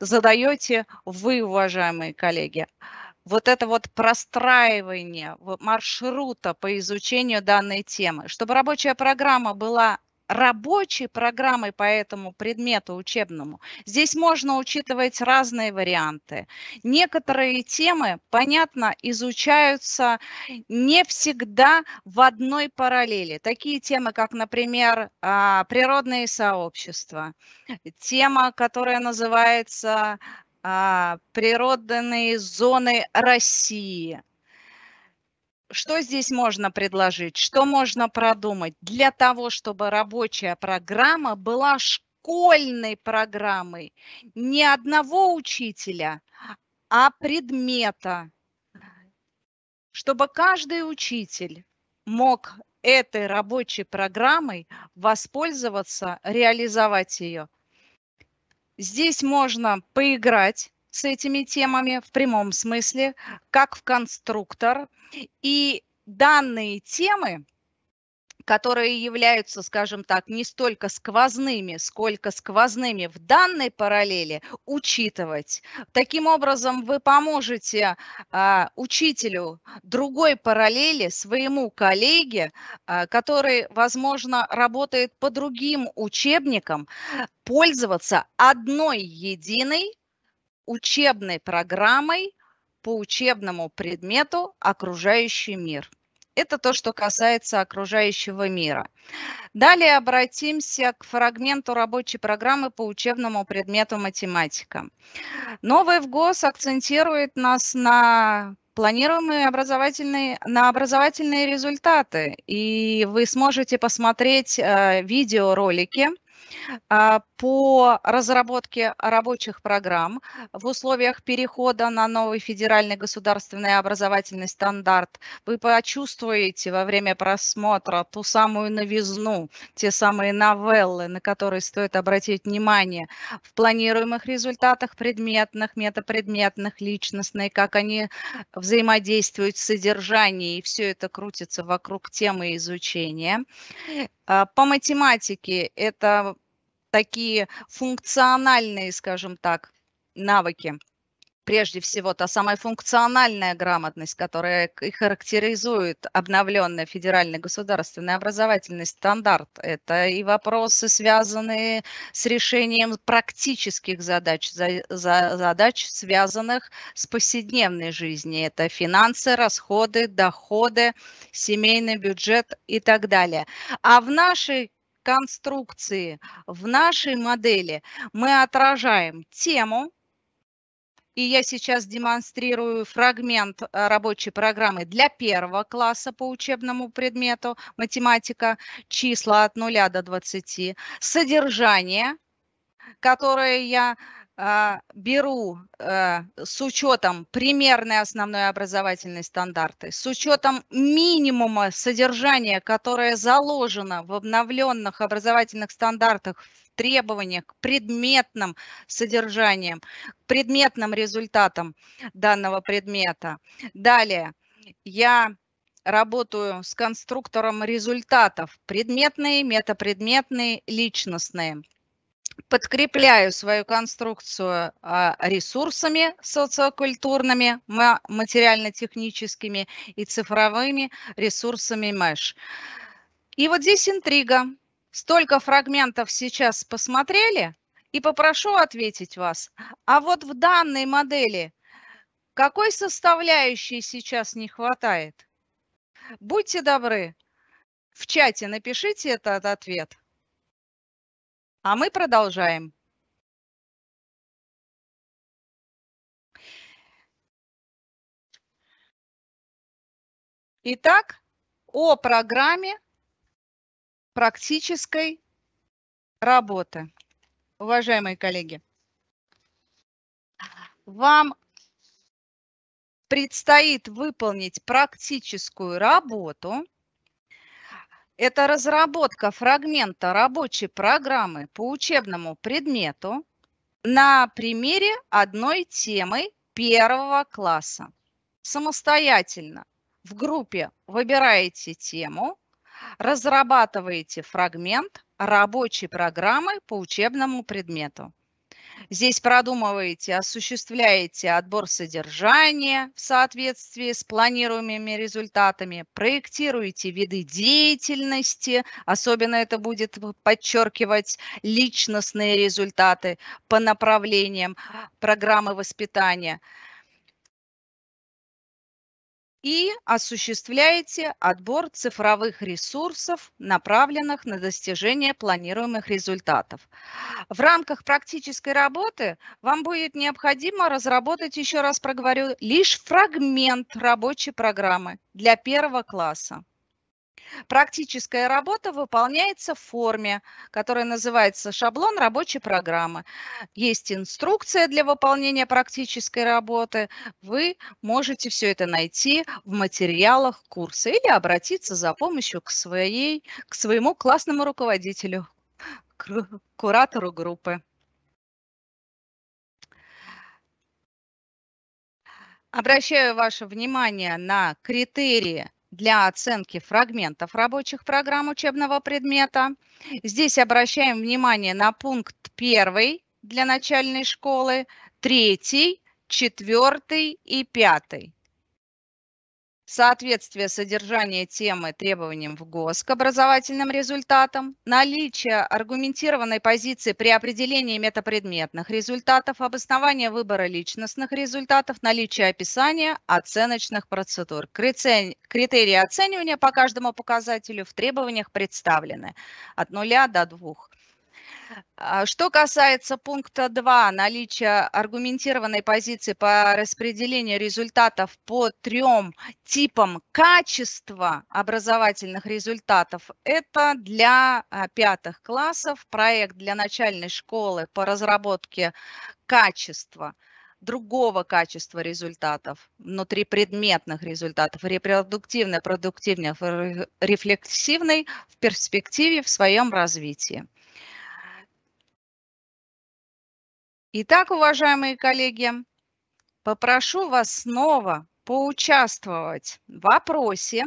задаете вы, уважаемые коллеги вот это вот простраивание маршрута по изучению данной темы, чтобы рабочая программа была рабочей программой по этому предмету учебному. Здесь можно учитывать разные варианты. Некоторые темы, понятно, изучаются не всегда в одной параллели. Такие темы, как, например, а, природные сообщества, тема, которая называется а, природные зоны России. Что здесь можно предложить, что можно продумать для того, чтобы рабочая программа была школьной программой не одного учителя, а предмета, чтобы каждый учитель мог этой рабочей программой воспользоваться, реализовать ее – Здесь можно поиграть с этими темами в прямом смысле, как в конструктор. И данные темы которые являются, скажем так, не столько сквозными, сколько сквозными в данной параллели, учитывать. Таким образом, вы поможете а, учителю другой параллели, своему коллеге, а, который, возможно, работает по другим учебникам, пользоваться одной единой учебной программой по учебному предмету «Окружающий мир». Это то, что касается окружающего мира. Далее обратимся к фрагменту рабочей программы по учебному предмету математика. Новый ВГОС акцентирует нас на планируемые образовательные, на образовательные результаты. И вы сможете посмотреть э, видеоролики а, по разработке рабочих программ в условиях перехода на новый федеральный государственный образовательный стандарт. Вы почувствуете во время просмотра ту самую новизну, те самые новеллы, на которые стоит обратить внимание в планируемых результатах предметных, метапредметных, личностных, как они взаимодействуют с содержанием и все это крутится вокруг темы изучения. А, по математике это такие функциональные, скажем так, навыки прежде всего та самая функциональная грамотность, которая и характеризует обновленный федеральный государственный образовательный стандарт. Это и вопросы, связанные с решением практических задач, за, за, задач, связанных с повседневной жизнью. Это финансы, расходы, доходы, семейный бюджет и так далее. А в нашей конструкции, в нашей модели мы отражаем тему, и я сейчас демонстрирую фрагмент э, рабочей программы для первого класса по учебному предмету математика, числа от 0 до 20, содержание, которое я э, беру э, с учетом примерной основной образовательной стандарты, с учетом минимума содержания, которое заложено в обновленных образовательных стандартах требования к предметным содержаниям, к предметным результатам данного предмета. Далее, я работаю с конструктором результатов, предметные, метапредметные, личностные подкрепляю свою конструкцию а, ресурсами социокультурными, материально-техническими и цифровыми ресурсами МЭШ. И вот здесь интрига. Столько фрагментов сейчас посмотрели и попрошу ответить вас. А вот в данной модели какой составляющей сейчас не хватает? Будьте добры, в чате напишите этот ответ. А мы продолжаем. Итак, о программе практической работы. Уважаемые коллеги, вам предстоит выполнить практическую работу. Это разработка фрагмента рабочей программы по учебному предмету на примере одной темы первого класса. Самостоятельно в группе выбираете тему, Разрабатываете фрагмент рабочей программы по учебному предмету. Здесь продумываете, осуществляете отбор содержания в соответствии с планируемыми результатами, проектируете виды деятельности, особенно это будет подчеркивать личностные результаты по направлениям программы воспитания – и осуществляете отбор цифровых ресурсов, направленных на достижение планируемых результатов. В рамках практической работы вам будет необходимо разработать, еще раз проговорю, лишь фрагмент рабочей программы для первого класса. Практическая работа выполняется в форме, которая называется шаблон рабочей программы. Есть инструкция для выполнения практической работы. Вы можете все это найти в материалах курса или обратиться за помощью к, своей, к своему классному руководителю, к куратору группы. Обращаю ваше внимание на критерии для оценки фрагментов рабочих программ учебного предмета. Здесь обращаем внимание на пункт первый для начальной школы, третий, четвертый и пятый соответствие содержания темы требованиям в ГОС к образовательным результатам, наличие аргументированной позиции при определении метапредметных результатов, обоснование выбора личностных результатов, наличие описания оценочных процедур. Критерии оценивания по каждому показателю в требованиях представлены от 0 до 2. А что касается пункта 2, наличия аргументированной позиции по распределению результатов по трем типам качества образовательных результатов, это для а, пятых классов проект для начальной школы по разработке качества другого качества результатов, внутри предметных результатов, репродуктивно продуктивный, рефлексивный в перспективе в своем развитии. Итак, уважаемые коллеги, попрошу вас снова поучаствовать в вопросе.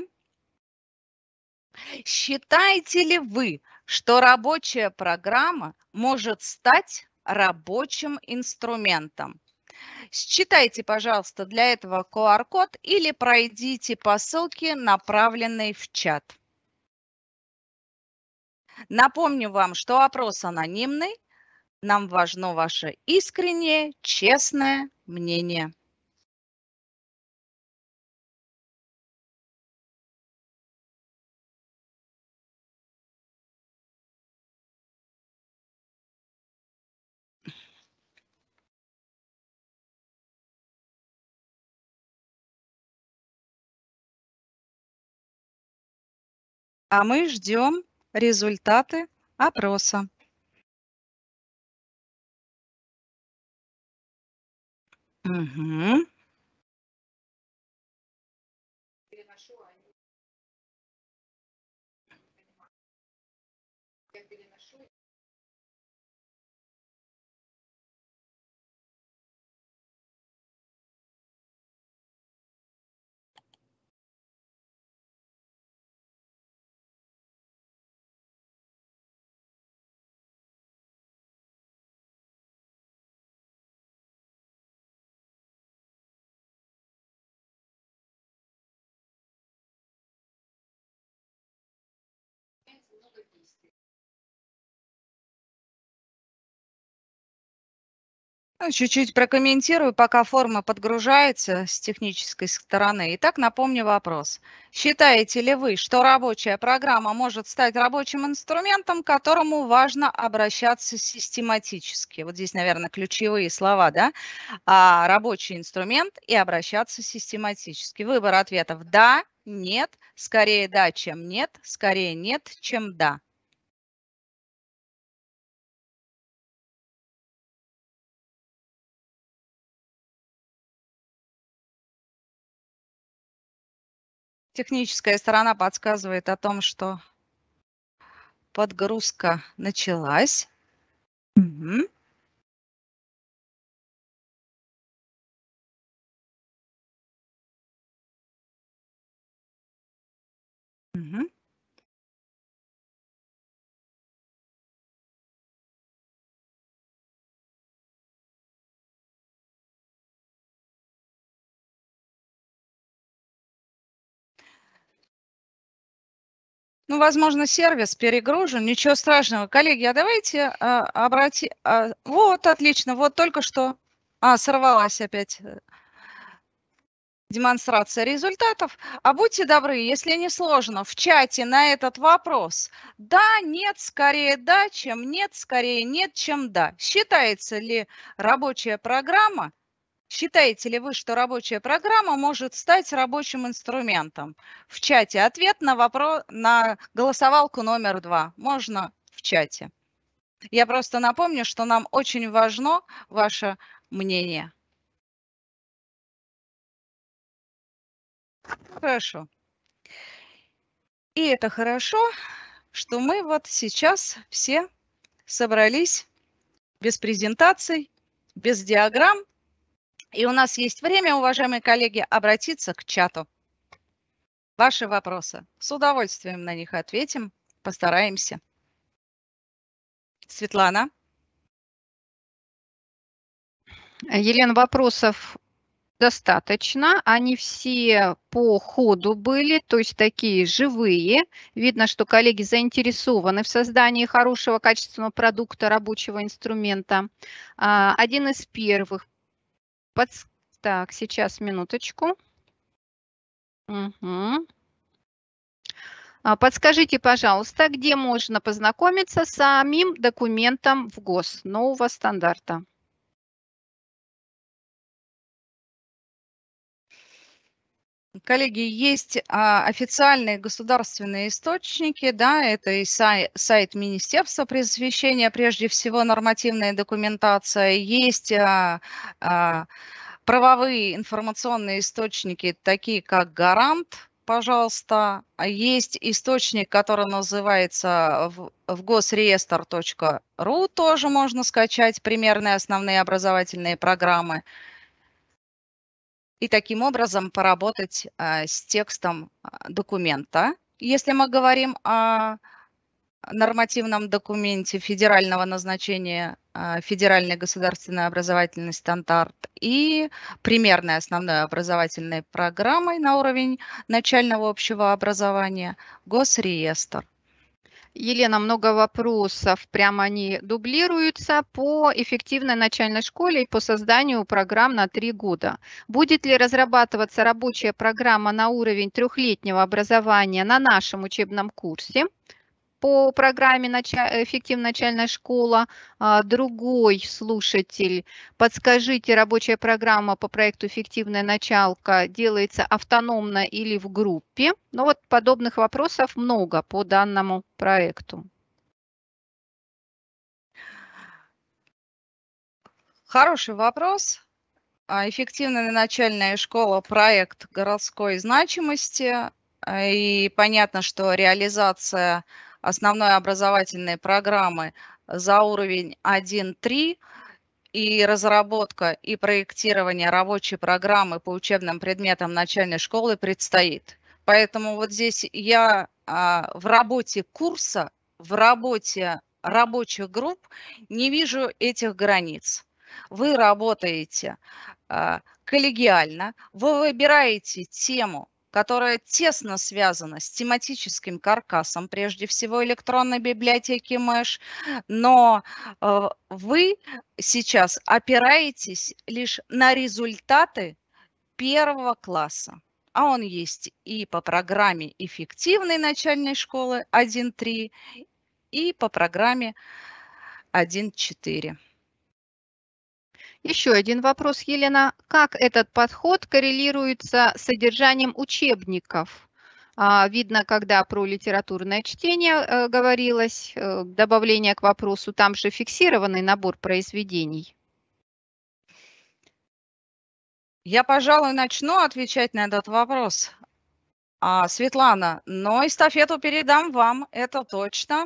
Считаете ли вы, что рабочая программа может стать рабочим инструментом? Считайте, пожалуйста, для этого QR-код или пройдите по ссылке, направленной в чат. Напомню вам, что опрос анонимный, нам важно ваше искреннее, честное мнение. А мы ждем результаты опроса. Mm-hmm Ну, чуть-чуть прокомментирую, пока форма подгружается с технической стороны. Итак, напомню вопрос. Считаете ли вы, что рабочая программа может стать рабочим инструментом, к которому важно обращаться систематически? Вот здесь, наверное, ключевые слова, да? А, рабочий инструмент и обращаться систематически. Выбор ответов «да», «нет», «скорее да», чем «нет», «скорее нет», чем «да». Техническая сторона подсказывает о том, что подгрузка началась. Угу. Угу. Ну, возможно, сервис перегружен, ничего страшного. Коллеги, а давайте а, обрати... А, вот, отлично, вот только что... А, сорвалась опять э, демонстрация результатов. А будьте добры, если не сложно, в чате на этот вопрос «да», «нет», «скорее да», чем «нет», «скорее нет», чем «да». Считается ли рабочая программа Считаете ли вы, что рабочая программа может стать рабочим инструментом? В чате ответ на вопрос на голосовалку номер два. Можно в чате. Я просто напомню, что нам очень важно ваше мнение. Хорошо. И это хорошо, что мы вот сейчас все собрались без презентаций, без диаграмм, и у нас есть время, уважаемые коллеги, обратиться к чату. Ваши вопросы. С удовольствием на них ответим, постараемся. Светлана. Елена, вопросов достаточно. Они все по ходу были, то есть такие живые. Видно, что коллеги заинтересованы в создании хорошего качественного продукта, рабочего инструмента. А, один из первых Подс... Так, сейчас, минуточку. Угу. Подскажите, пожалуйста, где можно познакомиться с самим документом в ГОС нового стандарта? Коллеги, есть а, официальные государственные источники, да, это и сай, сайт Министерства просвещения, прежде всего нормативная документация, есть а, а, правовые информационные источники, такие как Гарант, пожалуйста, а есть источник, который называется в, в госреестр.ру, тоже можно скачать примерные основные образовательные программы и таким образом поработать а, с текстом а, документа. Если мы говорим о нормативном документе федерального назначения а, федеральный государственный образовательный стандарт и примерной основной образовательной программой на уровень начального общего образования Госреестр. Елена, много вопросов, прямо они дублируются по эффективной начальной школе и по созданию программ на три года. Будет ли разрабатываться рабочая программа на уровень трехлетнего образования на нашем учебном курсе? по программе эффективная начальная школа». А, другой слушатель, подскажите, рабочая программа по проекту «Эффективная началка» делается автономно или в группе? Ну вот подобных вопросов много по данному проекту. Хороший вопрос. А, эффективная начальная школа – проект городской значимости. А, и понятно, что реализация – основной образовательной программы за уровень 1-3 и разработка и проектирование рабочей программы по учебным предметам начальной школы предстоит. Поэтому вот здесь я а, в работе курса, в работе рабочих групп не вижу этих границ. Вы работаете а, коллегиально, вы выбираете тему, которая тесно связана с тематическим каркасом, прежде всего электронной библиотеки Мэш, но э, вы сейчас опираетесь лишь на результаты первого класса. А он есть и по программе эффективной начальной школы 1.3, и по программе 1.4. Еще один вопрос, Елена. Как этот подход коррелируется с содержанием учебников? А, видно, когда про литературное чтение э, говорилось, э, добавление к вопросу, там же фиксированный набор произведений. Я, пожалуй, начну отвечать на этот вопрос. А, Светлана, но эстафету передам вам, это точно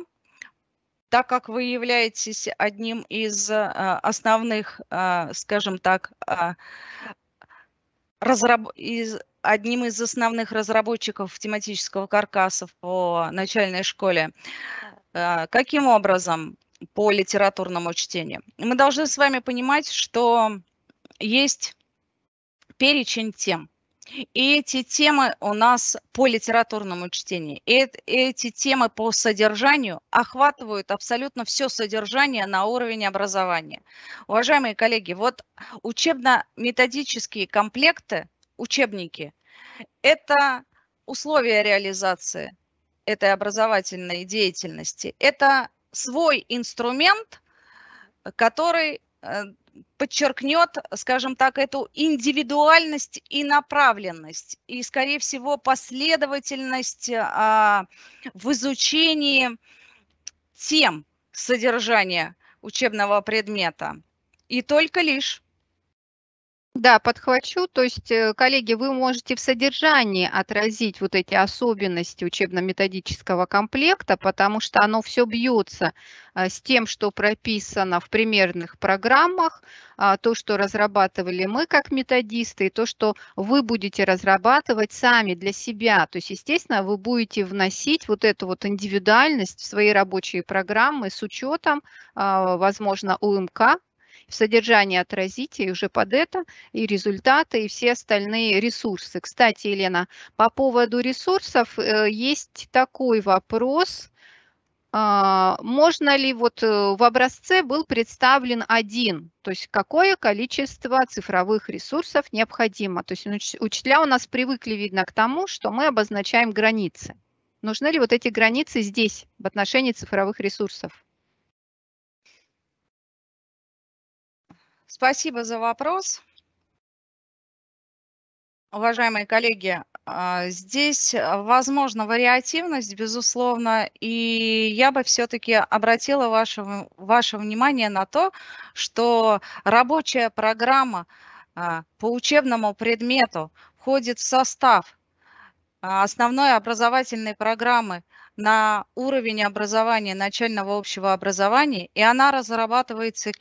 так как вы являетесь одним из а, основных, а, скажем так, а, разраб... одним из основных разработчиков тематического каркаса по начальной школе, каким образом по литературному чтению? Мы должны с вами понимать, что есть перечень тем – и эти темы у нас по литературному чтению, и эти темы по содержанию охватывают абсолютно все содержание на уровень образования. Уважаемые коллеги, вот учебно-методические комплекты, учебники, это условия реализации этой образовательной деятельности. Это свой инструмент, который э, подчеркнет, скажем так, эту индивидуальность и направленность, и, скорее всего, последовательность а, в изучении тем содержания учебного предмета. И только лишь. Да, подхвачу. То есть, э, коллеги, вы можете в содержании отразить вот эти особенности учебно-методического комплекта, потому что оно все бьется э, с тем, что прописано в примерных программах, а, то, что разрабатывали мы как методисты, и то, что вы будете разрабатывать сами для себя. То есть, естественно, вы будете вносить вот эту вот индивидуальность в свои рабочие программы с учетом, а, возможно, УМК, в содержании отразить и уже под это и результаты, и все остальные ресурсы. Кстати, Елена, по поводу ресурсов э, есть такой вопрос. А, можно ли вот э, в образце был представлен один, то есть какое количество цифровых ресурсов необходимо? То есть учителя у нас привыкли, видно, к тому, что мы обозначаем границы. Нужны ли вот эти границы здесь в отношении цифровых ресурсов? Спасибо за вопрос. Уважаемые коллеги, а, здесь а, возможна вариативность, безусловно, и я бы все-таки обратила ваше, ваше внимание на то, что рабочая программа а, по учебному предмету входит в состав основной образовательной программы на уровень образования начального общего образования, и она разрабатывается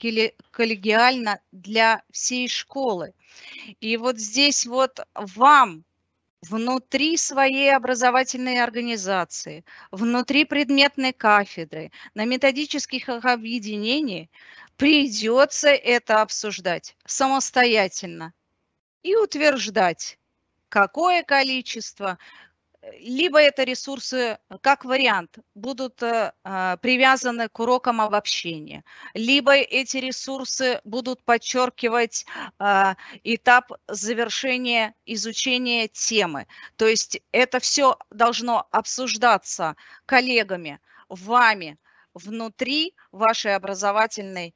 коллегиально для всей школы. И вот здесь вот вам внутри своей образовательной организации, внутри предметной кафедры, на методических объединениях придется это обсуждать самостоятельно и утверждать, какое количество, либо это ресурсы, как вариант, будут э, а, привязаны к урокам обобщения, либо эти ресурсы будут подчеркивать а, этап завершения изучения темы. То есть это все должно обсуждаться коллегами, вами, внутри вашей образовательной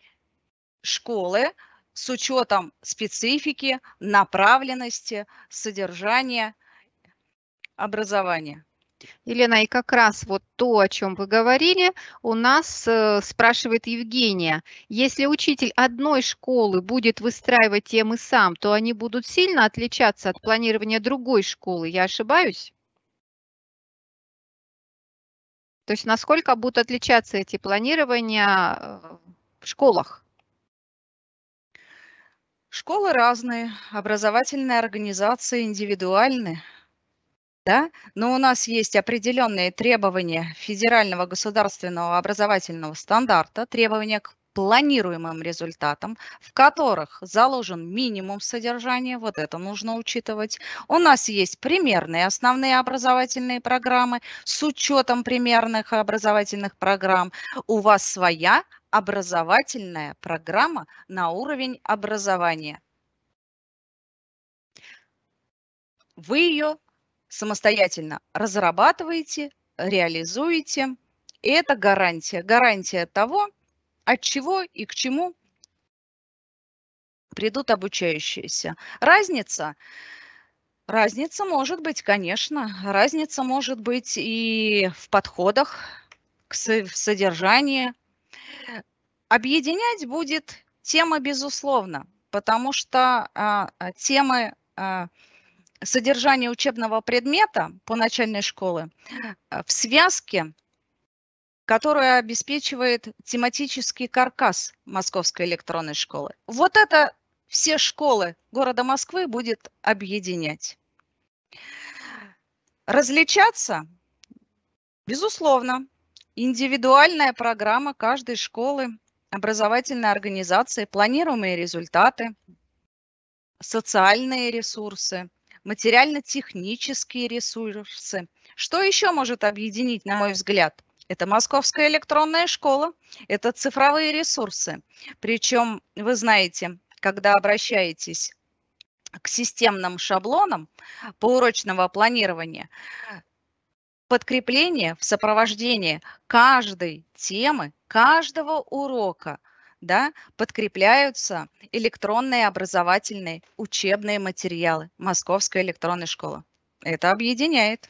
школы, с учетом специфики, направленности, содержания – образования. Елена, и как раз вот то, о чем вы говорили, у нас э, спрашивает Евгения. Если учитель одной школы будет выстраивать темы сам, то они будут сильно отличаться от планирования другой школы. Я ошибаюсь? То есть насколько будут отличаться эти планирования э, в школах? Школы разные, образовательные организации индивидуальны, да, но у нас есть определенные требования федерального государственного образовательного стандарта, требования к планируемым результатам, в которых заложен минимум содержания, вот это нужно учитывать. У нас есть примерные основные образовательные программы с учетом примерных образовательных программ. У вас своя образовательная программа на уровень образования. Вы ее самостоятельно разрабатываете, реализуете. И это гарантия. Гарантия того, от чего и к чему придут обучающиеся. Разница Разница может быть, конечно. Разница может быть и в подходах, к содержанию. Объединять будет тема, безусловно, потому что а, а темы а, содержание учебного предмета по начальной школы э, в связке, которая обеспечивает тематический каркас Московской электронной школы. Вот это все школы города Москвы будет объединять. Различаться, безусловно, индивидуальная программа каждой школы, образовательной организации, планируемые результаты, социальные ресурсы – материально-технические ресурсы. Что еще может объединить, на мой взгляд? Это Московская электронная школа, это цифровые ресурсы. Причем, вы знаете, когда обращаетесь к системным шаблонам поурочного планирования, подкрепление в сопровождении каждой темы, каждого урока да, подкрепляются электронные образовательные учебные материалы Московской электронной школы. Это объединяет.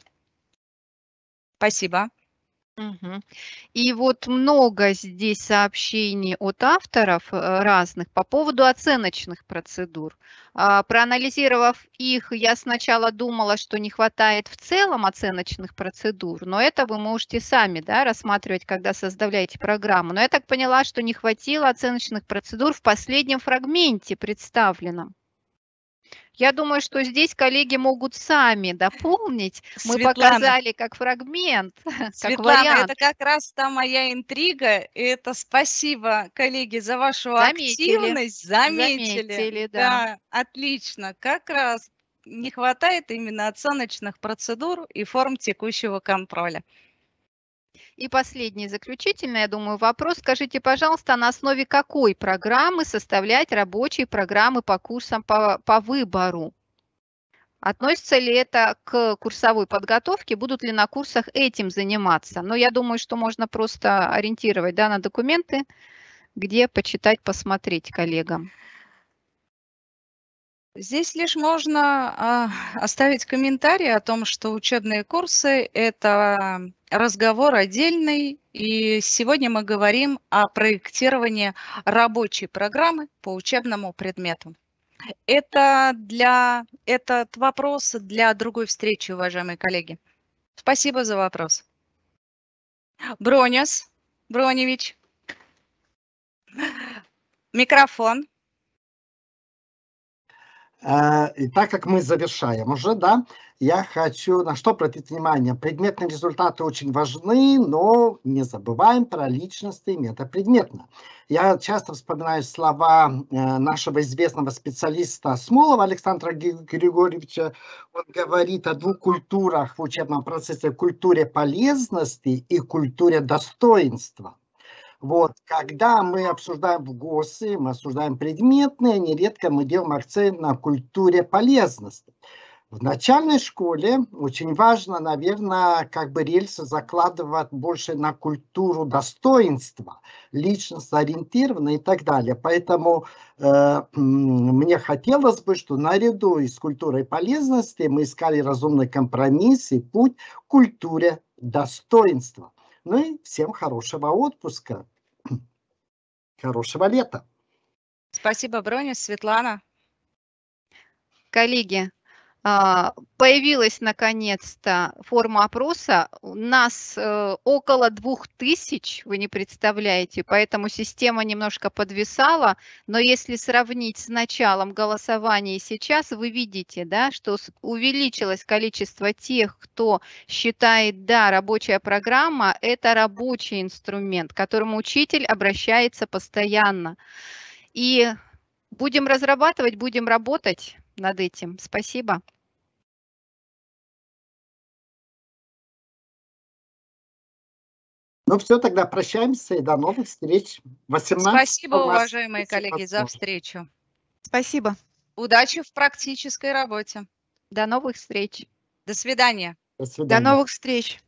Спасибо. И вот много здесь сообщений от авторов э, разных по поводу оценочных процедур. А, проанализировав их, я сначала думала, что не хватает в целом оценочных процедур, но это вы можете сами да, рассматривать, когда составляете программу. Но я так поняла, что не хватило оценочных процедур в последнем фрагменте представленном. Я думаю, что здесь коллеги могут сами дополнить. Мы показали как фрагмент, Светлана, как вариант. это как раз та моя интрига. И это спасибо, коллеги, за вашу заметили, активность. Заметили. Заметили, да. да. Отлично, как раз не хватает именно оценочных процедур и форм текущего контроля. И последний, заключительный, я думаю, вопрос. Скажите, пожалуйста, на основе какой программы составлять рабочие программы по курсам по, по выбору? Относится ли это к курсовой подготовке? Будут ли на курсах этим заниматься? Но я думаю, что можно просто ориентировать да, на документы, где почитать, посмотреть коллегам. Здесь лишь можно а, оставить комментарий о том, что учебные курсы – это разговор отдельный, и сегодня мы говорим о проектировании рабочей программы по учебному предмету. Это для, этот вопрос для другой встречи, уважаемые коллеги. Спасибо за вопрос. Бронис Броневич, микрофон. Э, и так как мы завершаем уже, да, я хочу на что обратить внимание. Предметные результаты очень важны, но не забываем про личности и метапредметно. Я часто вспоминаю слова э, нашего известного специалиста Смолова Александра Григорьевича. Он говорит о двух культурах в учебном процессе. Культуре полезности и культуре достоинства. Вот, когда мы обсуждаем в ГОСы, мы обсуждаем предметные, нередко мы делаем акцент на культуре полезности. В начальной школе очень важно, наверное, как бы рельсы закладывать больше на культуру достоинства, личность ориентированно и так далее. Поэтому э, мне хотелось бы, что наряду с культурой полезности мы искали разумный компромисс и путь к культуре достоинства. Ну и всем хорошего отпуска, хорошего лета. Спасибо, Броня, Светлана. Коллеги, а, появилась наконец-то форма опроса. У нас э, около двух тысяч, вы не представляете, поэтому система немножко подвисала. Но если сравнить с началом голосования и сейчас, вы видите, да, что увеличилось количество тех, кто считает, да, рабочая программа – это рабочий инструмент, к которому учитель обращается постоянно. И будем разрабатывать, будем работать над этим. Спасибо. Ну все, тогда прощаемся и до новых встреч. 18 Спасибо, уважаемые 18. коллеги, за встречу. Спасибо. Удачи в практической работе. До новых встреч. До свидания. До, свидания. до новых встреч.